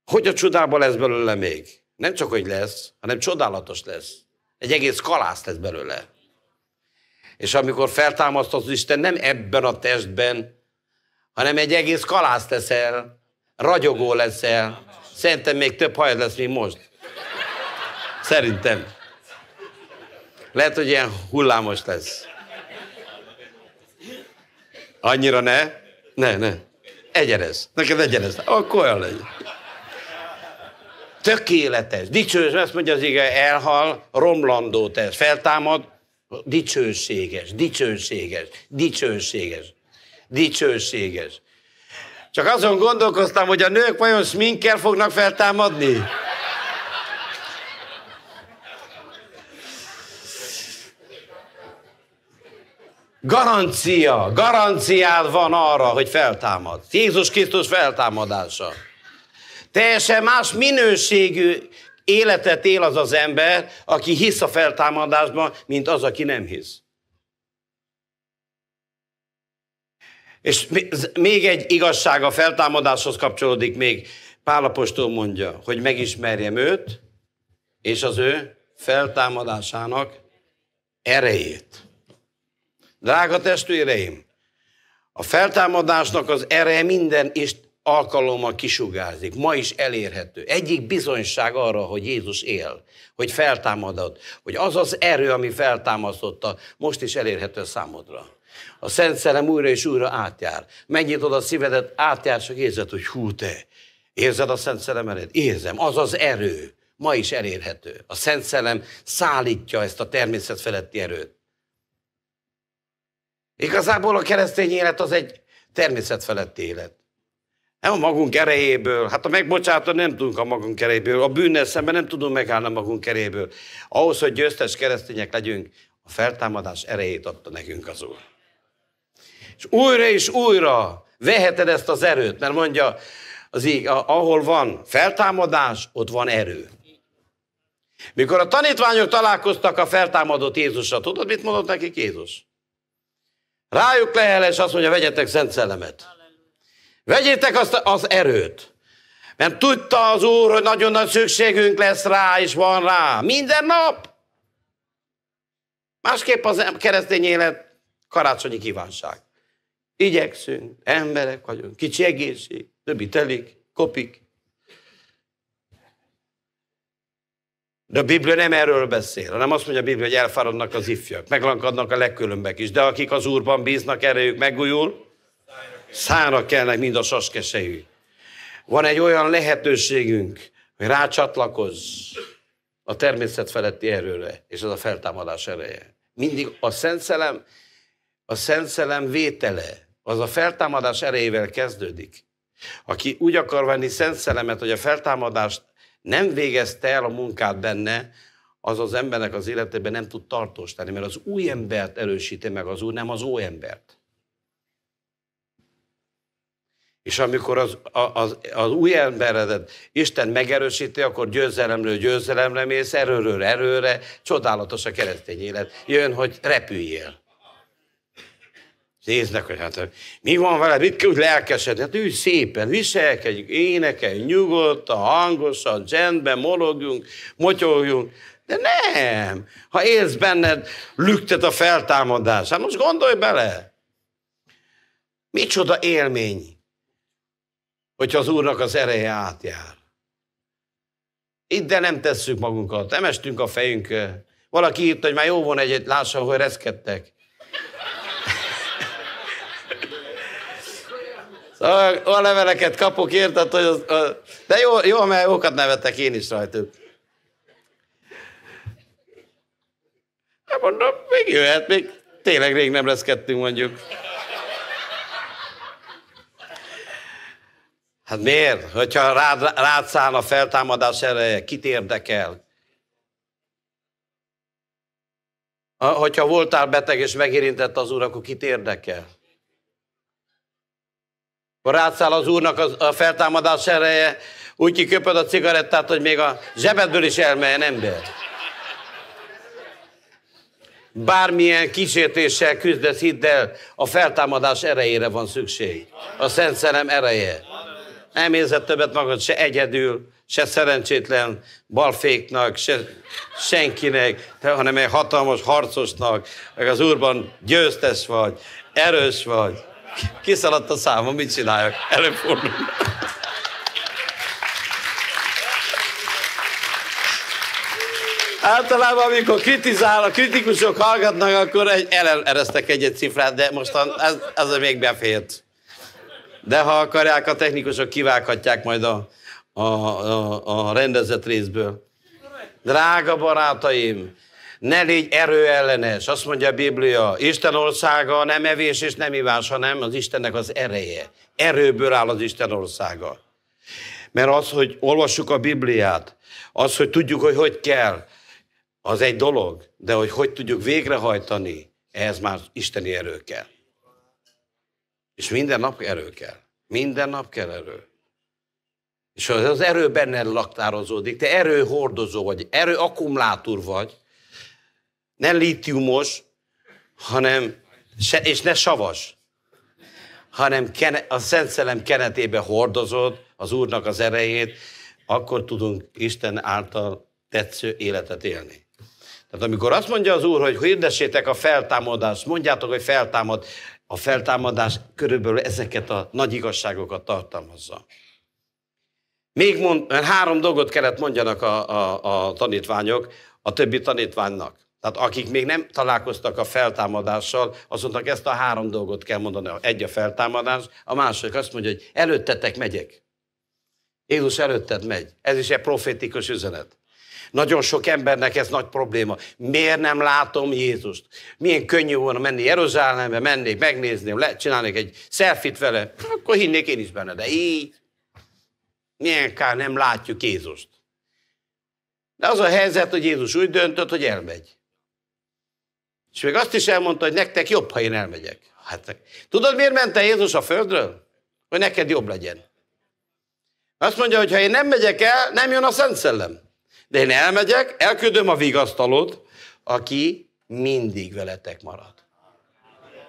hogy a csodába lesz belőle még? Nem csak, hogy lesz, hanem csodálatos lesz. Egy egész kalász lesz belőle. És amikor feltámasztasz az Isten, nem ebben a testben, hanem egy egész kalász leszel, ragyogó leszel. Szerintem még több hajad lesz, mint most. Szerintem. Lehet, hogy ilyen hullámos lesz. Annyira ne? Ne, ne. Egyenez. Neked egyenez. Akkor olyan legyen. Tökéletes, dicsős, azt mondja az ige, elhal, romlandó tesz. feltámad, Dicsőséges, dicsőséges, dicsőséges, dicsőséges. Csak azon gondolkoztam, hogy a nők vajon sminkkel fognak feltámadni? Garancia, garanciád van arra, hogy feltámad. Jézus Krisztus feltámadása. Teljesen más minőségű Életet él az az ember, aki hisz a feltámadásban, mint az, aki nem hisz. És még egy igazság a feltámadáshoz kapcsolódik még. Pálapostól mondja, hogy megismerjem őt, és az ő feltámadásának erejét. Drága testvéreim, a feltámadásnak az ereje minden, és alkalommal kisugárzik, ma is elérhető. Egyik bizonyság arra, hogy Jézus él, hogy feltámadott, hogy az az erő, ami feltámasztotta, most is elérhető számodra. A Szent Szellem újra és újra átjár. oda a szívedet, átjár, csak érzed, hogy hú te, érzed a Szent Szelem erőt? Érzem, az az erő ma is elérhető. A Szent Szellem szállítja ezt a természet feletti erőt. Igazából a keresztény élet az egy természet feletti élet. Nem a magunk erejéből. Hát a megbocsátot nem tudunk a magunk erejéből. A bűnnel szemben nem tudunk megállni a magunk erejéből. Ahhoz, hogy győztes keresztények legyünk, a feltámadás erejét adta nekünk az Úr. És újra és újra veheted ezt az erőt, mert mondja, az íg, ahol van feltámadás, ott van erő. Mikor a tanítványok találkoztak a feltámadott Jézusra, tudod, mit mondott nekik Jézus? Rájuk lehel, és azt mondja, vegyetek szent szellemet. Vegyétek azt az erőt. Mert tudta az Úr, hogy nagyon nagy szükségünk lesz rá, és van rá. Minden nap. Másképp az keresztény élet karácsonyi kívánság. Igyekszünk, emberek vagyunk, kicsi egészség, többi telik, kopik. De a Biblia nem erről beszél, hanem azt mondja a Biblia, hogy elfáradnak az ifjak, meglankadnak a legkülönbek is, de akik az Úrban bíznak, erejük megújul, Szára kellnek, mint a saskesejű. Van egy olyan lehetőségünk, hogy rácsatlakozz a természet feletti erőre, és ez a feltámadás ereje. Mindig a Szent Szelem, a Szent Szelem vétele, az a feltámadás erejével kezdődik. Aki úgy akar venni Szent Szelemet, hogy a feltámadást nem végezte el a munkát benne, az az embernek az életében nem tud tartós tenni, mert az új embert erősíti meg az Úr, nem az új embert. És amikor az, az, az új emberedet Isten megerősíti, akkor győzelemről győzelemre mész, erőről erőre, csodálatos a keresztény élet. Jön, hogy repüljél. Néznek, hogy hát mi van veled, mit kell úgy lelkesedni? Hát ülj szépen, viselkedjük, énekeljünk nyugodtan, hangosan, csendben, mologjunk, motyogjunk. De nem! Ha élsz benned, lüktet a feltámadás. Hát most gondolj bele! Micsoda élmény! hogyha az Úrnak az ereje átjár. Itt de nem tesszük magunkat, nem estünk a fejünk. Valaki írta, hogy már jó van egyet, lássa, hogy reszkedtek. Szóval a leveleket kapok, érted, hogy az, az, de jó, jó, mert jókat nevettek én is rajtuk. Hát mondom, még jöhet, még tényleg rég nem reszkedtünk mondjuk. Hát miért? Hogyha rád, rád száll a feltámadás ereje, kit érdekel? Hogyha voltál beteg és megérintett az Úr, akkor kit érdekel? Ha rád száll az Úrnak a feltámadás ereje, úgy kiköpöd a cigarettát, hogy még a zsebedből is elmeljen ember. Bármilyen kísértéssel küzdesz, hidd el, a feltámadás erejére van szükség. A Szent Szellem ereje nem érzed többet magad se egyedül, se szerencsétlen balféknak, se senkinek, hanem egy hatalmas harcosnak, meg az úrban győztes vagy, erős vagy. Kiszaladt a számom, mit csináljak? Előfordul. Általában, amikor kritizál, a kritikusok hallgatnak, akkor egy, eleresztek egy-egy cifrát, de mostan ez, ez még befért de ha akarják, a technikusok kivághatják majd a, a, a, a rendezett részből. Drága barátaim, ne légy erőellenes. Azt mondja a Biblia, Isten országa nem evés és nem ivás, hanem az Istennek az ereje. Erőből áll az Isten országa. Mert az, hogy olvassuk a Bibliát, az, hogy tudjuk, hogy hogy kell, az egy dolog, de hogy hogy tudjuk végrehajtani, ehhez már isteni erő kell. És minden nap erő kell. Minden nap kell erő. És az, az erő benned laktározódik, te erőhordozó vagy, erő akkumulátor vagy, nem litiumos, hanem, se, és ne savas, hanem kene, a Szent Szelem kenetébe hordozod az Úrnak az erejét, akkor tudunk Isten által tetsző életet élni. Tehát amikor azt mondja az Úr, hogy hirdessétek a feltámadást, mondjátok, hogy feltámad, a feltámadás körülbelül ezeket a nagy igazságokat tartalmazza. Még mond, mert három dolgot kellett mondjanak a, a, a tanítványok a többi tanítványnak. Tehát akik még nem találkoztak a feltámadással, azoknak ezt a három dolgot kell mondani. Egy a feltámadás, a második azt mondja, hogy előttetek megyek. Jézus előtted megy. Ez is egy profétikus üzenet. Nagyon sok embernek ez nagy probléma. Miért nem látom Jézust? Milyen könnyű volna menni Jeruzsálembe, mennék, megnézném, csinálnék egy szelfit vele, akkor hinnék én is benne, de így. Milyen kár, nem látjuk Jézust. De az a helyzet, hogy Jézus úgy döntött, hogy elmegy. És még azt is elmondta, hogy nektek jobb, ha én elmegyek. Hát, tudod, miért ment el Jézus a földről? Hogy neked jobb legyen. Azt mondja, hogy ha én nem megyek el, nem jön a Szent Szellem. De én elmegyek, elküldöm a vigasztalót, aki mindig veletek marad.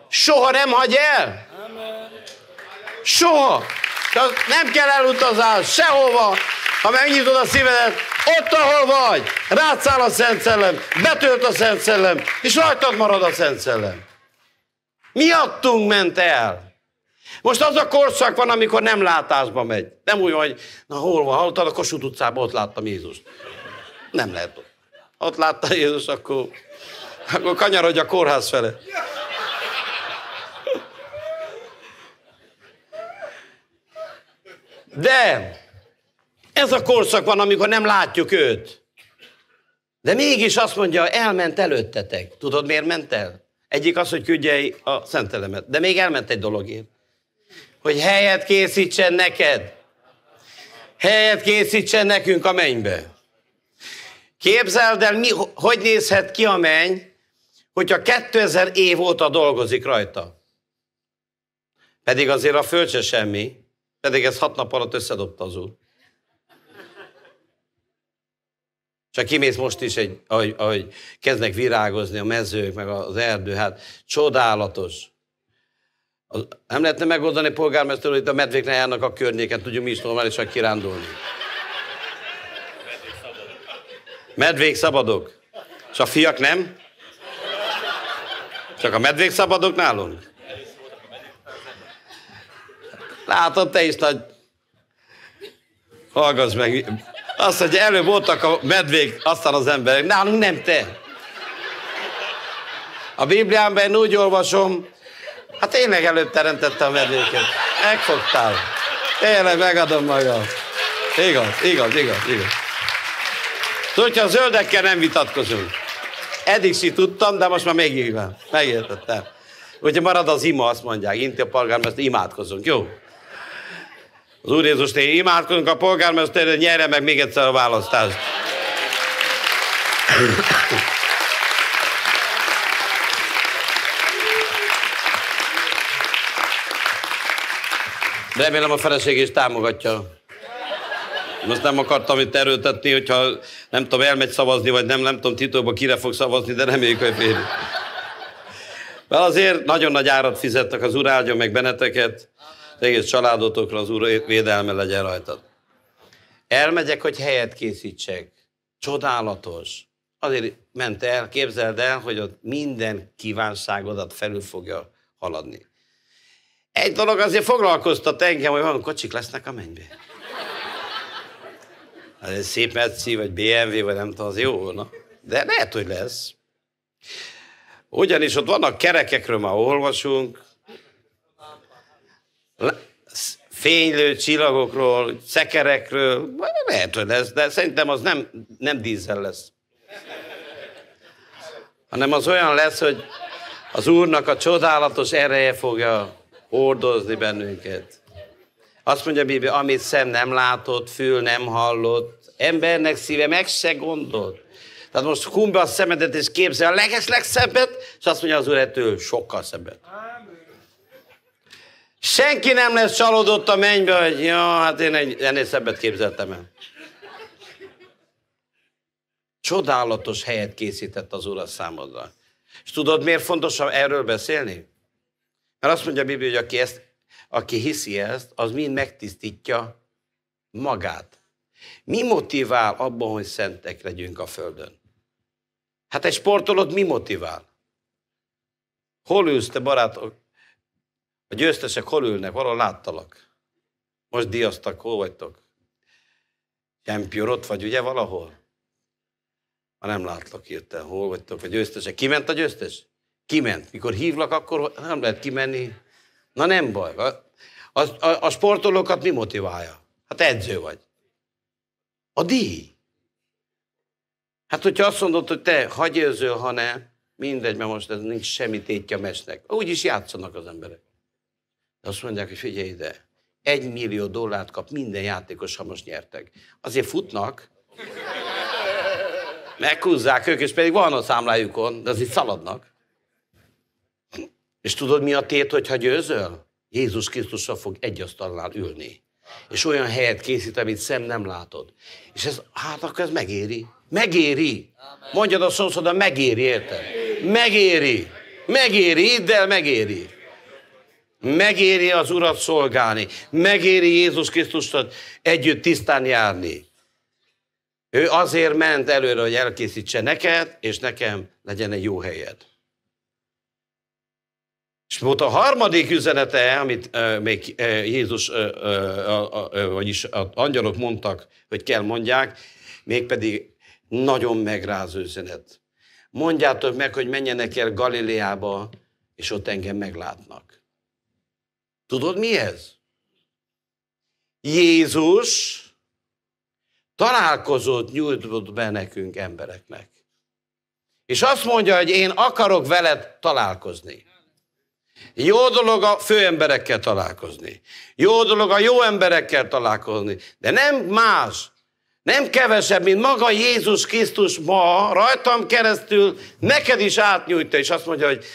Soha nem hagy el. Soha. De nem kell elutazás sehova. Ha megnyitod a szívedet, ott, ahol vagy, rátszál a Szent Szellem, betölt a Szent Szellem, és rajtad marad a Szent Szellem. Miattunk ment el. Most az a korszak van, amikor nem látásba megy. Nem úgy, hogy na hol van, hallottad, a Kossuth utcában ott láttam Jézust. Nem lehet ott. látta Jézus, akkor, akkor kanyarodj a kórház fele. De ez a korszak van, amikor nem látjuk őt. De mégis azt mondja, elment előttetek. Tudod, miért ment el? Egyik az, hogy küldjei a szentelemet. De még elment egy dologért. Hogy helyet készítsen neked. Helyet készítsen nekünk a mennybe. Képzeld el, mi, hogy nézhet ki a menny, hogyha 2000 év óta dolgozik rajta. Pedig azért a föld se semmi, pedig ez hat nap alatt összedobta az úr. Csak kimész most is, egy, ahogy, ahogy kezdnek virágozni a mezők, meg az erdő, hát csodálatos. nem lehetne megoldani polgármester, hogy a medvék ne járnak a környéken, tudjuk mi is normálisan kirándulni. Medvék szabadok. És a fiak nem? Csak a medvék szabadok nálunk? Látod, te is nagy... Hallgass meg. Azt, hogy előbb voltak a medvék, aztán az emberek. Nálunk nem te. A Bibliámban úgy olvasom, hát tényleg előbb teremtette a medvéket. Megfogtál. Tényleg megadom magam. Igaz, igaz, igaz, igaz. Tudod, hogy a zöldekkel nem vitatkozunk. Eddig si tudtam, de most már megírtam. Megértettem. Hogyha marad az ima, azt mondják. Inti a polgármester, imádkozunk, jó? Az Úr Jézus én imádkozunk a polgármesterre, nyerje meg még egyszer a választást. Remélem a feleség is támogatja. Most nem akartam itt erőltetni, hogyha nem tudom, elmegy szavazni, vagy nem, nem tudom titokban kire fog szavazni, de reméljük, hogy férj. Mert azért nagyon nagy árat fizettek az Úr áldjon meg benneteket, az egész családotokra az Úr védelme legyen rajtad. Elmegyek, hogy helyet készítsek. Csodálatos. Azért ment el, képzeld el, hogy ott minden kívánságodat felül fogja haladni. Egy dolog azért foglalkoztat engem, hogy olyan kocsik lesznek a mennybe az hát egy szép Merci, vagy BMW, vagy nem tudom, az jó volna. De lehet, hogy lesz. Ugyanis ott vannak kerekekről, ma olvasunk, fénylő csillagokról, szekerekről, lehet, hogy lesz, de szerintem az nem, nem dízel lesz. Hanem az olyan lesz, hogy az Úrnak a csodálatos ereje fogja hordozni bennünket. Azt mondja a Biblia, amit szem nem látott, fül nem hallott, embernek szíve meg se gondolt. Tehát most húm be a szemedet és képzel a legesleg szebbet, és azt mondja az Úr sokkal szebbet. Senki nem lesz csalódott a mennybe, hogy ja, hát én egy, ennél szebbet képzeltem el. Csodálatos helyet készített az Úr a számodra. És tudod, miért fontos erről beszélni? Mert azt mondja a Biblia, hogy aki ezt aki hiszi ezt, az mind megtisztítja magát. Mi motivál abban, hogy szentek legyünk a Földön? Hát egy sportolót mi motivál? Hol ülsz te, barátok? A győztesek hol ülnek? Valahol láttalak. Most diasztak, hol vagytok? Champion, ott vagy ugye valahol? Ha nem látlak, írtam, hol vagytok, a győztesek. Kiment a győztes? Kiment. Mikor hívlak, akkor nem lehet kimenni. Na nem baj. A, a, a sportolókat mi motiválja? Hát edző vagy. A díj. Hát, hogyha azt mondod, hogy te hagyj őzöl, ha ne, mindegy, mert most ez nincs semmi tétje a mesnek. Úgy is játszanak az emberek. De azt mondják, hogy figyelj ide, egy millió dollárt kap minden játékos, ha most nyertek. Azért futnak, meghúzzák ők, és pedig van a számlájukon, de azért szaladnak. És tudod, mi a tét, hogyha győzöl? Jézus Krisztussal fog egy asztalnál ülni. És olyan helyet készít, amit szem nem látod. És ez, hát akkor ez megéri. Megéri. Mondjad a szószoda megéri, érted? Megéri. Megéri, hidd el, megéri. Megéri az Urat szolgálni. Megéri Jézus Krisztustat együtt tisztán járni. Ő azért ment előre, hogy elkészítse neked, és nekem legyen egy jó helyed. És volt a harmadik üzenete, amit uh, még uh, Jézus, uh, uh, uh, vagyis az angyalok mondtak, hogy kell mondják, mégpedig nagyon megrázó üzenet. Mondjátok meg, hogy menjenek el Galileába, és ott engem meglátnak. Tudod mi ez? Jézus találkozott nyújtott be nekünk embereknek. És azt mondja, hogy én akarok veled találkozni. Jó dolog a főemberekkel emberekkel találkozni. Jó dolog a jó emberekkel találkozni. De nem más, nem kevesebb, mint maga Jézus Krisztus ma rajtam keresztül neked is átnyújtja, és azt mondja, hogy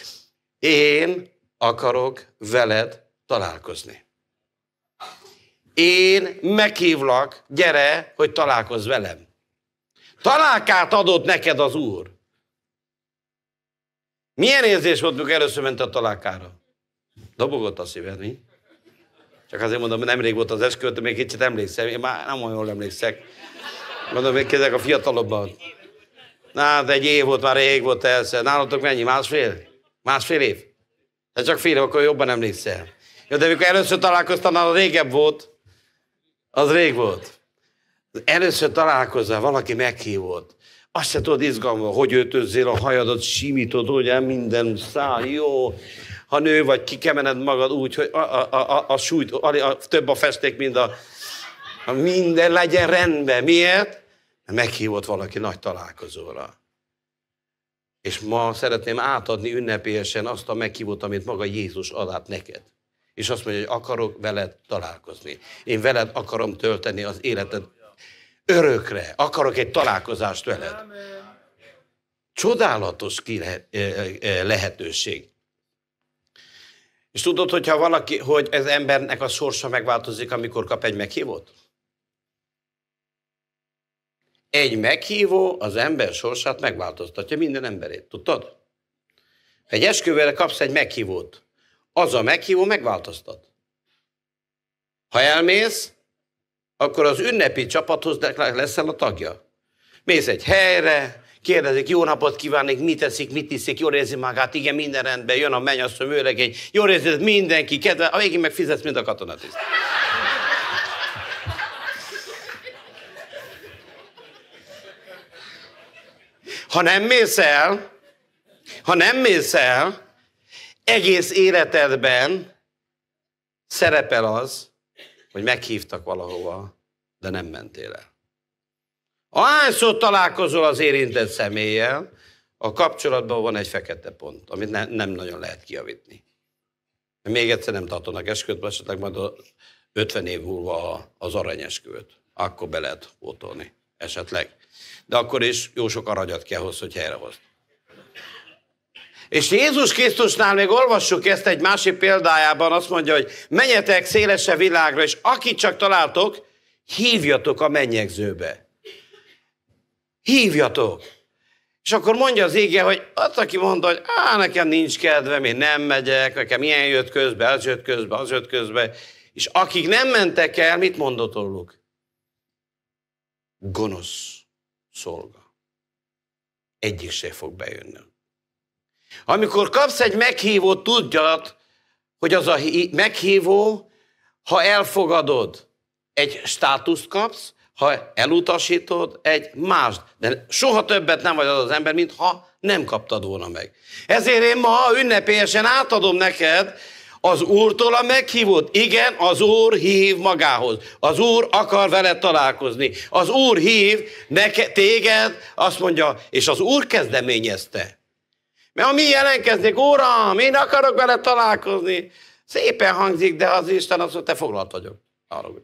én akarok veled találkozni. Én meghívlak, gyere, hogy találkozz velem. Találkát adott neked az Úr. Milyen érzés volt, mikor először ment a találkára? Dobogott a szíved, mi? Csak azért mondom, nemrég volt az esküvőt, még kicsit emlékszem, én már nem olyan jól emlékszek. Mondom, még kezdek a fiatalobban. Na, de egy év volt, már rég volt ez. Nálatok mennyi? Másfél? Másfél év? De csak fél, akkor jobban emlékszel. Jó, de amikor először találkoztam, az régebb volt. Az rég volt. Először találkozzál, valaki meghívott. Azt se tudod izgalma, hogy ötözzél a hajadat, simítod, ugye, minden szál, jó. Ha nő vagy, kikemened magad úgy, hogy a, a, a, a súlyt, a, a, több a festék, mint a, a minden legyen rendben. Miért? meghívott valaki nagy találkozóra. És ma szeretném átadni ünnepélyesen azt a meghívót, amit maga Jézus ad át neked. És azt mondja, hogy akarok veled találkozni. Én veled akarom tölteni az életed örökre. Akarok egy találkozást veled. Csodálatos e, e, e, lehetőség. És tudod, hogyha valaki, hogy ez embernek a sorsa megváltozik, amikor kap egy meghívót? Egy meghívó az ember sorsát megváltoztatja, minden emberét. Tudtad? Egy esküvőre kapsz egy meghívót. Az a meghívó megváltoztat. Ha elmész, akkor az ünnepi csapathoz leszel a tagja. Mész egy helyre, kérdezik, jó napot kívánnék, mit teszik, mit iszik, jól érzi magát, igen, minden rendben, jön a mennyasszony, őlegény, jól érzi, mindenki, kedve, a végén meg fizetsz, mint a katonatiszt. Ha nem mész el, ha nem mész el, egész életedben szerepel az, hogy meghívtak valahova, de nem mentél el. Ahányszor találkozol az érintett személlyel, a kapcsolatban van egy fekete pont, amit ne, nem nagyon lehet kiavítni. Még egyszer nem tartanak esküvőt, esetleg majd 50 év múlva az aranyesküvőt. Akkor be lehet pótolni, esetleg. De akkor is jó sok aranyat kell hoz, hogy helyrehozd. És Jézus Krisztusnál még olvassuk ezt egy másik példájában, azt mondja, hogy menjetek szélese világra, és akit csak találtok, hívjatok a mennyegzőbe. Hívjatok. És akkor mondja az ége, hogy az, aki mondta, hogy á, nekem nincs kedvem, én nem megyek, nekem ilyen jött közbe, az jött közbe, az jött közbe. És akik nem mentek el, mit mondott róluk? Gonosz szolga. Egyik se fog bejönni. Amikor kapsz egy meghívót, tudjad, hogy az a meghívó, ha elfogadod, egy státuszt kapsz, ha elutasítod, egy mást. De soha többet nem vagy az az ember, mint ha nem kaptad volna meg. Ezért én ma ünnepélyesen átadom neked az Úrtól a meghívót. Igen, az Úr hív magához. Az Úr akar veled találkozni. Az Úr hív neked, téged, azt mondja, és az Úr kezdeményezte. Mert ha mi jelenkeznék, Uram, én akarok vele találkozni, szépen hangzik, de az Isten azt mondta, te foglalt vagyok. Arra Én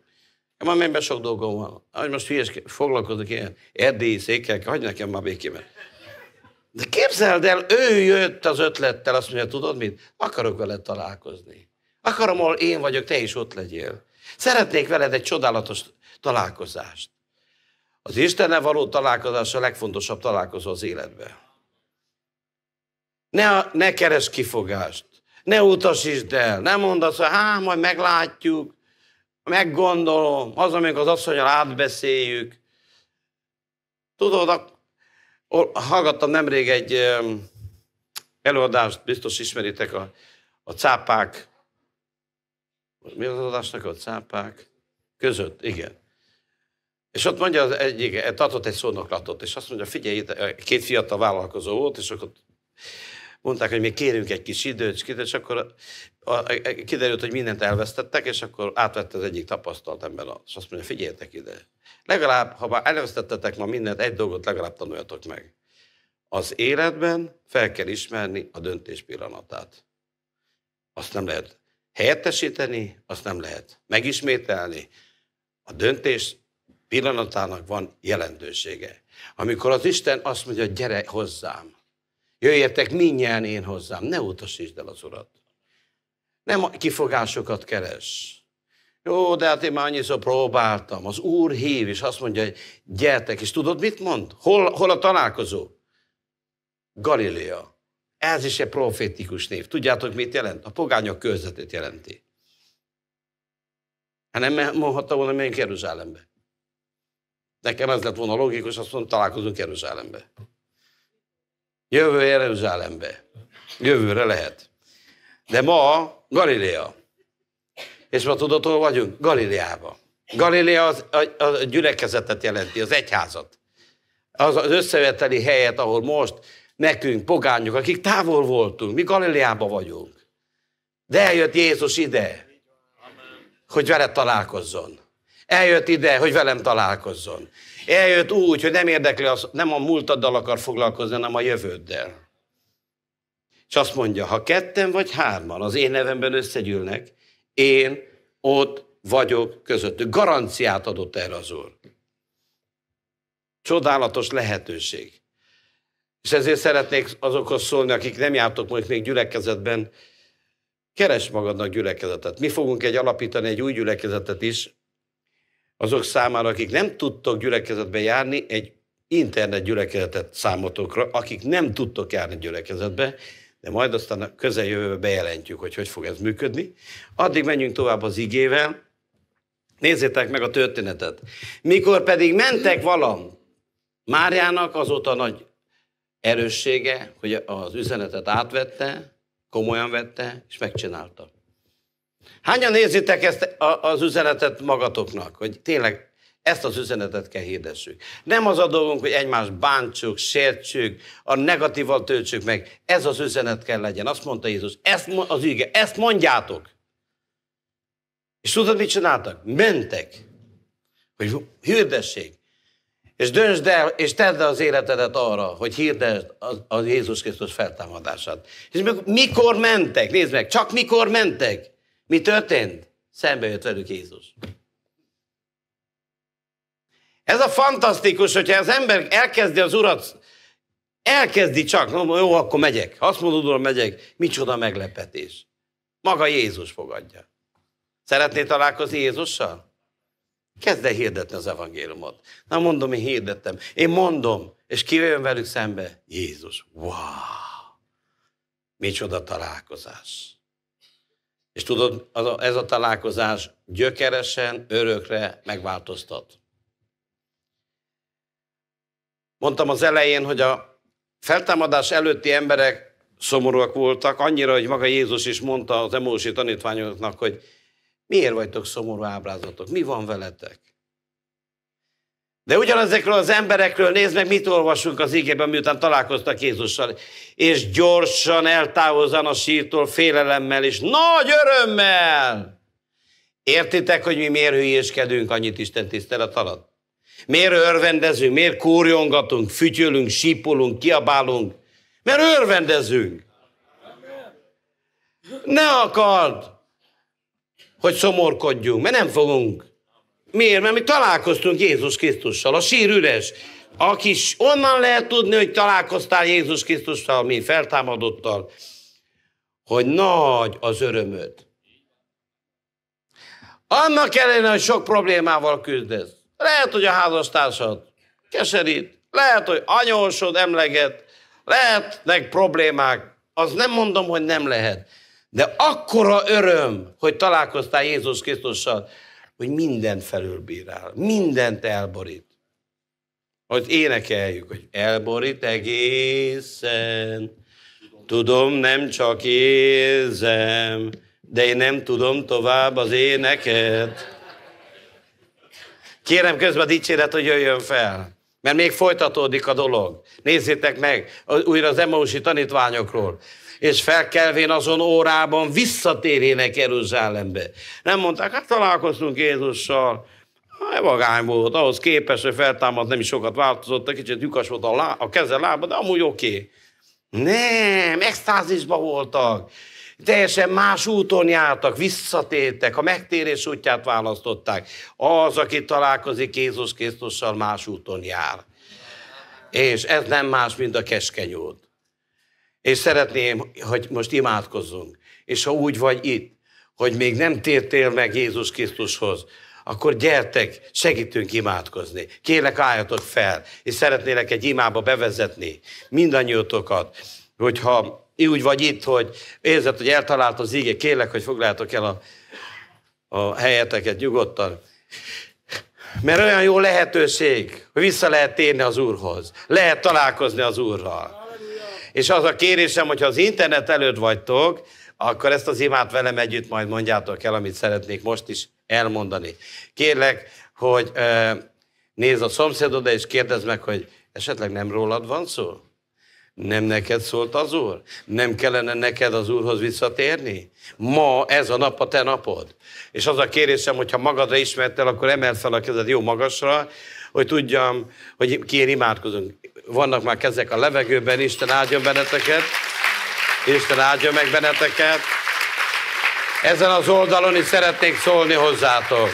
már ebben sok dolgom van. Hogy most hülyes, foglalkozok ilyen erdélyi székek, hagyj nekem már békében. De képzeld el, ő jött az ötlettel, azt mondja, tudod mit? Akarok vele találkozni. Akarom, ahol én vagyok, te is ott legyél. Szeretnék veled egy csodálatos találkozást. Az Istenne való találkozás a legfontosabb találkozó az életben. Ne, ne keres kifogást, ne utasítsd el, ne mondd azt, hogy hát majd meglátjuk, meggondolom, az, amikor az asszonyal átbeszéljük. Tudod, hallgattam nemrég egy előadást, biztos ismeritek a, a cápák, mi az adásnak a cápák között, igen. És ott mondja az egyik, tartott egy szónoklatot, és azt mondja, figyelj, eh, két fiatal vállalkozó volt, és akkor mondták, hogy még kérünk egy kis időt, és akkor a, a, a, kiderült, hogy mindent elvesztettek, és akkor átvette az egyik tapasztalt ember, és azt mondja, figyeljetek ide. Legalább, ha már elvesztettetek ma mindent, egy dolgot legalább tanuljatok meg. Az életben fel kell ismerni a döntés pillanatát. Azt nem lehet helyettesíteni, azt nem lehet megismételni. A döntés pillanatának van jelentősége. Amikor az Isten azt mondja, gyere hozzám, Jöjjetek minnyáján én hozzám, ne utasítsd el az urat. Nem kifogásokat keres. Jó, de hát én már annyiszor próbáltam. Az úr hív, és azt mondja, hogy gyertek, és tudod, mit mond? Hol, hol a találkozó? Galilea. Ez is egy profétikus név. Tudjátok, mit jelent? A pogányok körzetét jelenti. Hát nem mondhatta volna, menjünk Jeruzsálembe. Nekem ez lett volna logikus, azt mondom, találkozunk Jeruzsálembe. Jövő Jeruzsálembe. Jövőre lehet. De ma Galilea. És ma tudod, hol vagyunk? Galileába. Galilea az, a, a gyülekezetet jelenti, az egyházat. Az, az összeveteli helyet, ahol most nekünk, pogányok, akik távol voltunk, mi Galileába vagyunk. De eljött Jézus ide, hogy vele találkozzon. Eljött ide, hogy velem találkozzon. Eljött úgy, hogy nem érdekli, az, nem a múltaddal akar foglalkozni, hanem a jövőddel. És azt mondja, ha ketten vagy hárman az én nevemben összegyűlnek, én ott vagyok közöttük. Garanciát adott erre az Úr. Csodálatos lehetőség. És ezért szeretnék azokhoz szólni, akik nem jártok mondjuk még gyülekezetben, keres magadnak gyülekezetet. Mi fogunk egy alapítani egy új gyülekezetet is, azok számára, akik nem tudtok gyülekezetbe járni, egy internet gyülekezetet számotokra, akik nem tudtok járni gyülekezetbe, de majd aztán a közeljövőben bejelentjük, hogy hogy fog ez működni. Addig menjünk tovább az igével. Nézzétek meg a történetet. Mikor pedig mentek valam, Máriának azóta nagy erőssége, hogy az üzenetet átvette, komolyan vette, és megcsinálta. Hányan nézitek ezt a, az üzenetet magatoknak, hogy tényleg ezt az üzenetet kell hirdessük. Nem az a dolgunk, hogy egymást bántsuk, sértsük, a negatívat töltsük meg. Ez az üzenet kell legyen. Azt mondta Jézus, ezt az üge, ezt mondjátok. És tudod, mit csináltak? Mentek, hogy hirdessék. És döntsd el, és tedd az életedet arra, hogy hirdesd az, az Jézus Krisztus feltámadását. És mikor mentek, nézd meg, csak mikor mentek, mi történt? Szembe jött velük Jézus. Ez a fantasztikus, hogyha az ember elkezdi az urat, elkezdi csak, no, jó, akkor megyek. Azt mondod, uram, megyek. Micsoda meglepetés. Maga Jézus fogadja. Szeretné találkozni Jézussal? Kezd el hirdetni az evangéliumot. Na mondom, én hirdettem. Én mondom, és ki jön velük szembe? Jézus. Wow! Micsoda találkozás. És tudod, az a, ez a találkozás gyökeresen, örökre megváltoztat. Mondtam az elején, hogy a feltámadás előtti emberek szomorúak voltak, annyira, hogy maga Jézus is mondta az emósi tanítványoknak, hogy miért vagytok szomorú ábrázatok, mi van veletek? De ugyanezekről az emberekről nézd meg, mit olvasunk az ígében, miután találkoztak Jézussal. És gyorsan eltávozan a sírtól félelemmel és nagy örömmel. Értitek, hogy mi miért hülyéskedünk annyit Isten tisztelet alatt? Miért örvendezünk, miért kúrjongatunk, fütyölünk, sípolunk, kiabálunk? Mert örvendezünk. Ne akard, hogy szomorkodjunk, mert nem fogunk. Miért? Mert mi találkoztunk Jézus Krisztussal, a sír üres. Aki onnan lehet tudni, hogy találkoztál Jézus Krisztussal, mi feltámadottal, hogy nagy az örömöd. Annak ellenére, hogy sok problémával küzdesz. Lehet, hogy a házastársad keserít, lehet, hogy anyósod emleget, lehetnek problémák, az nem mondom, hogy nem lehet. De akkora öröm, hogy találkoztál Jézus Krisztussal, hogy mindent felülbírál, mindent elborít. Hogy énekeljük, hogy elborít egészen, tudom, nem csak érzem, de én nem tudom tovább az éneket. Kérem közben a dicséret, hogy jöjjön fel. Mert még folytatódik a dolog. Nézzétek meg, újra az emósi tanítványokról és felkelvén azon órában visszatérjenek Jeruzsálembe. Nem mondták, hát találkoztunk Jézussal, hát, Vagány volt, ahhoz képest, hogy feltámadt, nem is sokat változott, egy kicsit lyukas volt a, lá, a keze, lába, de amúgy oké. Okay. Nem, extázisban voltak. Teljesen más úton jártak, visszatértek, a megtérés útját választották. Az, aki találkozik Jézus Krisztussal, más úton jár. És ez nem más, mint a keskeny út. És szeretném, hogy most imádkozzunk. És ha úgy vagy itt, hogy még nem tértél meg Jézus Krisztushoz, akkor gyertek, segítünk imádkozni. Kérlek, álljatok fel, és szeretnélek egy imába bevezetni mindannyiótokat, hogyha úgy vagy itt, hogy érzed, hogy eltalált az ígé, kérlek, hogy foglaljátok el a, a helyeteket nyugodtan. Mert olyan jó lehetőség, hogy vissza lehet térni az Úrhoz, lehet találkozni az Úrral. És az a kérésem, hogyha az internet előtt vagytok, akkor ezt az imát velem együtt majd mondjátok el, amit szeretnék most is elmondani. Kérlek, hogy nézz a szomszédoda, és kérdezd meg, hogy esetleg nem rólad van szó? Nem neked szólt az Úr? Nem kellene neked az Úrhoz visszatérni? Ma ez a nap a te napod. És az a kérésem, hogyha magadra ismertel, akkor emel fel a kezed jó magasra, hogy tudjam, hogy kiért imádkozunk vannak már kezek a levegőben, Isten áldjon benneteket, Isten áldjon meg benneteket. Ezen az oldalon is szeretnék szólni hozzátok.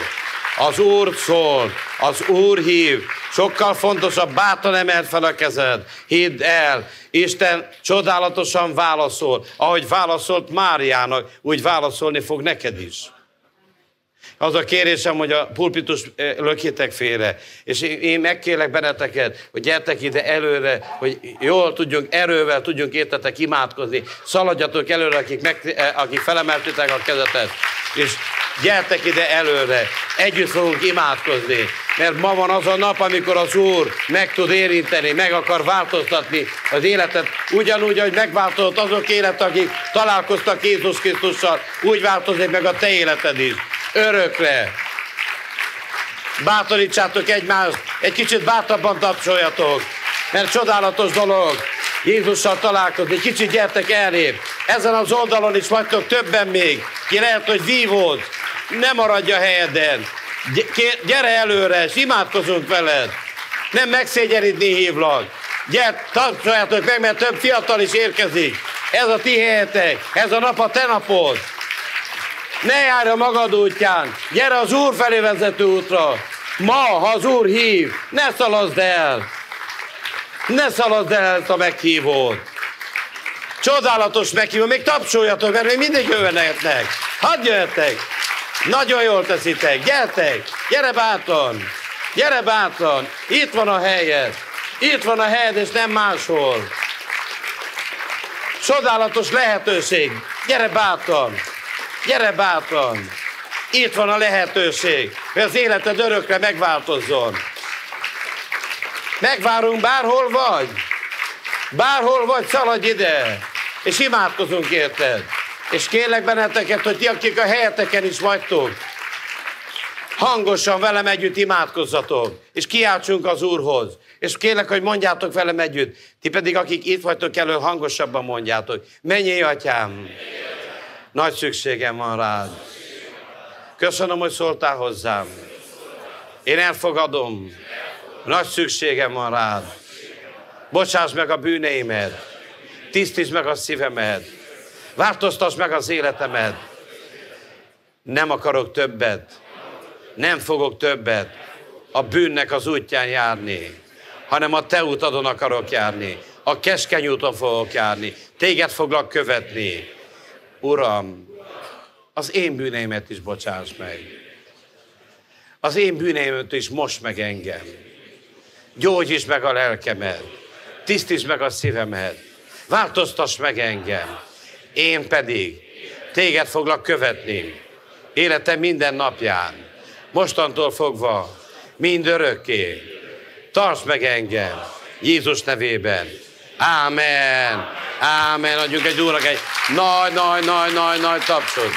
Az Úr szól, az Úr hív, sokkal fontosabb, bátran emeld fel a kezed, hidd el, Isten csodálatosan válaszol, ahogy válaszolt Máriának, úgy válaszolni fog neked is. Az a kérésem, hogy a pulpitus eh, lökjétek félre. És én megkérlek benneteket, hogy gyertek ide előre, hogy jól tudjunk, erővel tudjunk értetek imádkozni. Szaladjatok előre, akik, meg, eh, akik felemeltitek a kezetet. És gyertek ide előre, együtt fogunk imádkozni, mert ma van az a nap, amikor az Úr meg tud érinteni, meg akar változtatni az életet, ugyanúgy, ahogy megváltozott azok élet, akik találkoztak Jézus Krisztussal, úgy változik meg a te életed is örökre. Bátorítsátok egymást, egy kicsit bátrabban tapsoljatok, mert csodálatos dolog Jézussal találkozni. Kicsit gyertek elébb. Ezen az oldalon is vagytok többen még, ki lehet, hogy vívód, ne maradj a helyeden. Gyere előre, és imádkozunk veled. Nem megszégyenítni hívlak. Gyert, tapsoljátok meg, mert több fiatal is érkezik. Ez a ti helyetek, ez a nap a te napod. Ne járj a magad útján! Gyere az Úr felé vezető útra! Ma, ha az Úr hív, ne szalazd el! Ne szalazd el ezt a meghívót! Csodálatos meghívó, még tapsoljatok, mert még mindig jövenek. Hadd jöhetek! Nagyon jól teszitek, gyertek! Gyere bátran! Gyere bátran! Itt van a helyed! Itt van a helyed, és nem máshol! Csodálatos lehetőség! Gyere bátran! Gyere bátran! Itt van a lehetőség, hogy az életed örökre megváltozzon. Megvárunk bárhol vagy. Bárhol vagy, szaladj ide. És imádkozunk érted. És kérlek benneteket, hogy ti, akik a helyeteken is vagytok, hangosan velem együtt imádkozzatok, és kiáltsunk az Úrhoz. És kérlek, hogy mondjátok velem együtt, ti pedig, akik itt vagytok elő, hangosabban mondjátok. Mennyi, atyám! Mennyi. Nagy szükségem van rád. Köszönöm, hogy szóltál hozzám. Én elfogadom. Nagy szükségem van rád. Bocsáss meg a bűneimet. Tisztíts meg a szívemet. Változtass meg az életemet. Nem akarok többet. Nem fogok többet a bűnnek az útján járni, hanem a te utadon akarok járni. A keskeny úton fogok járni. Téged foglak követni. Uram, az én bűneimet is bocsáss meg. Az én bűneimet is most meg engem. Gyógyíts meg a lelkemet. Tisztíts meg a szívemet. Változtass meg engem. Én pedig téged foglak követni. Életem minden napján. Mostantól fogva, mind örökké. Tarts meg engem Jézus nevében Ámen! Ámen! Adjunk egy úrnak egy nagy, nagy, nagy, nagy, nagy tapsot.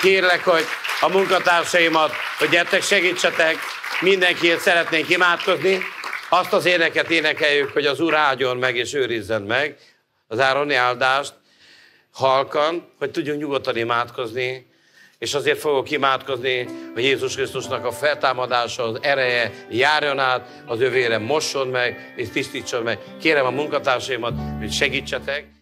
Kérlek, hogy a munkatársaimat, hogy gyertek, segítsetek, mindenkiért szeretnénk imádkozni. Azt az éneket énekeljük, hogy az Úr áldjon meg és őrizzen meg az ároni áldást halkan, hogy tudjunk nyugodtan imádkozni, és azért fogok imádkozni, hogy Jézus Krisztusnak a feltámadása, az ereje járjon át, az övére mosson meg, és tisztítson meg. Kérem a munkatársaimat, hogy segítsetek.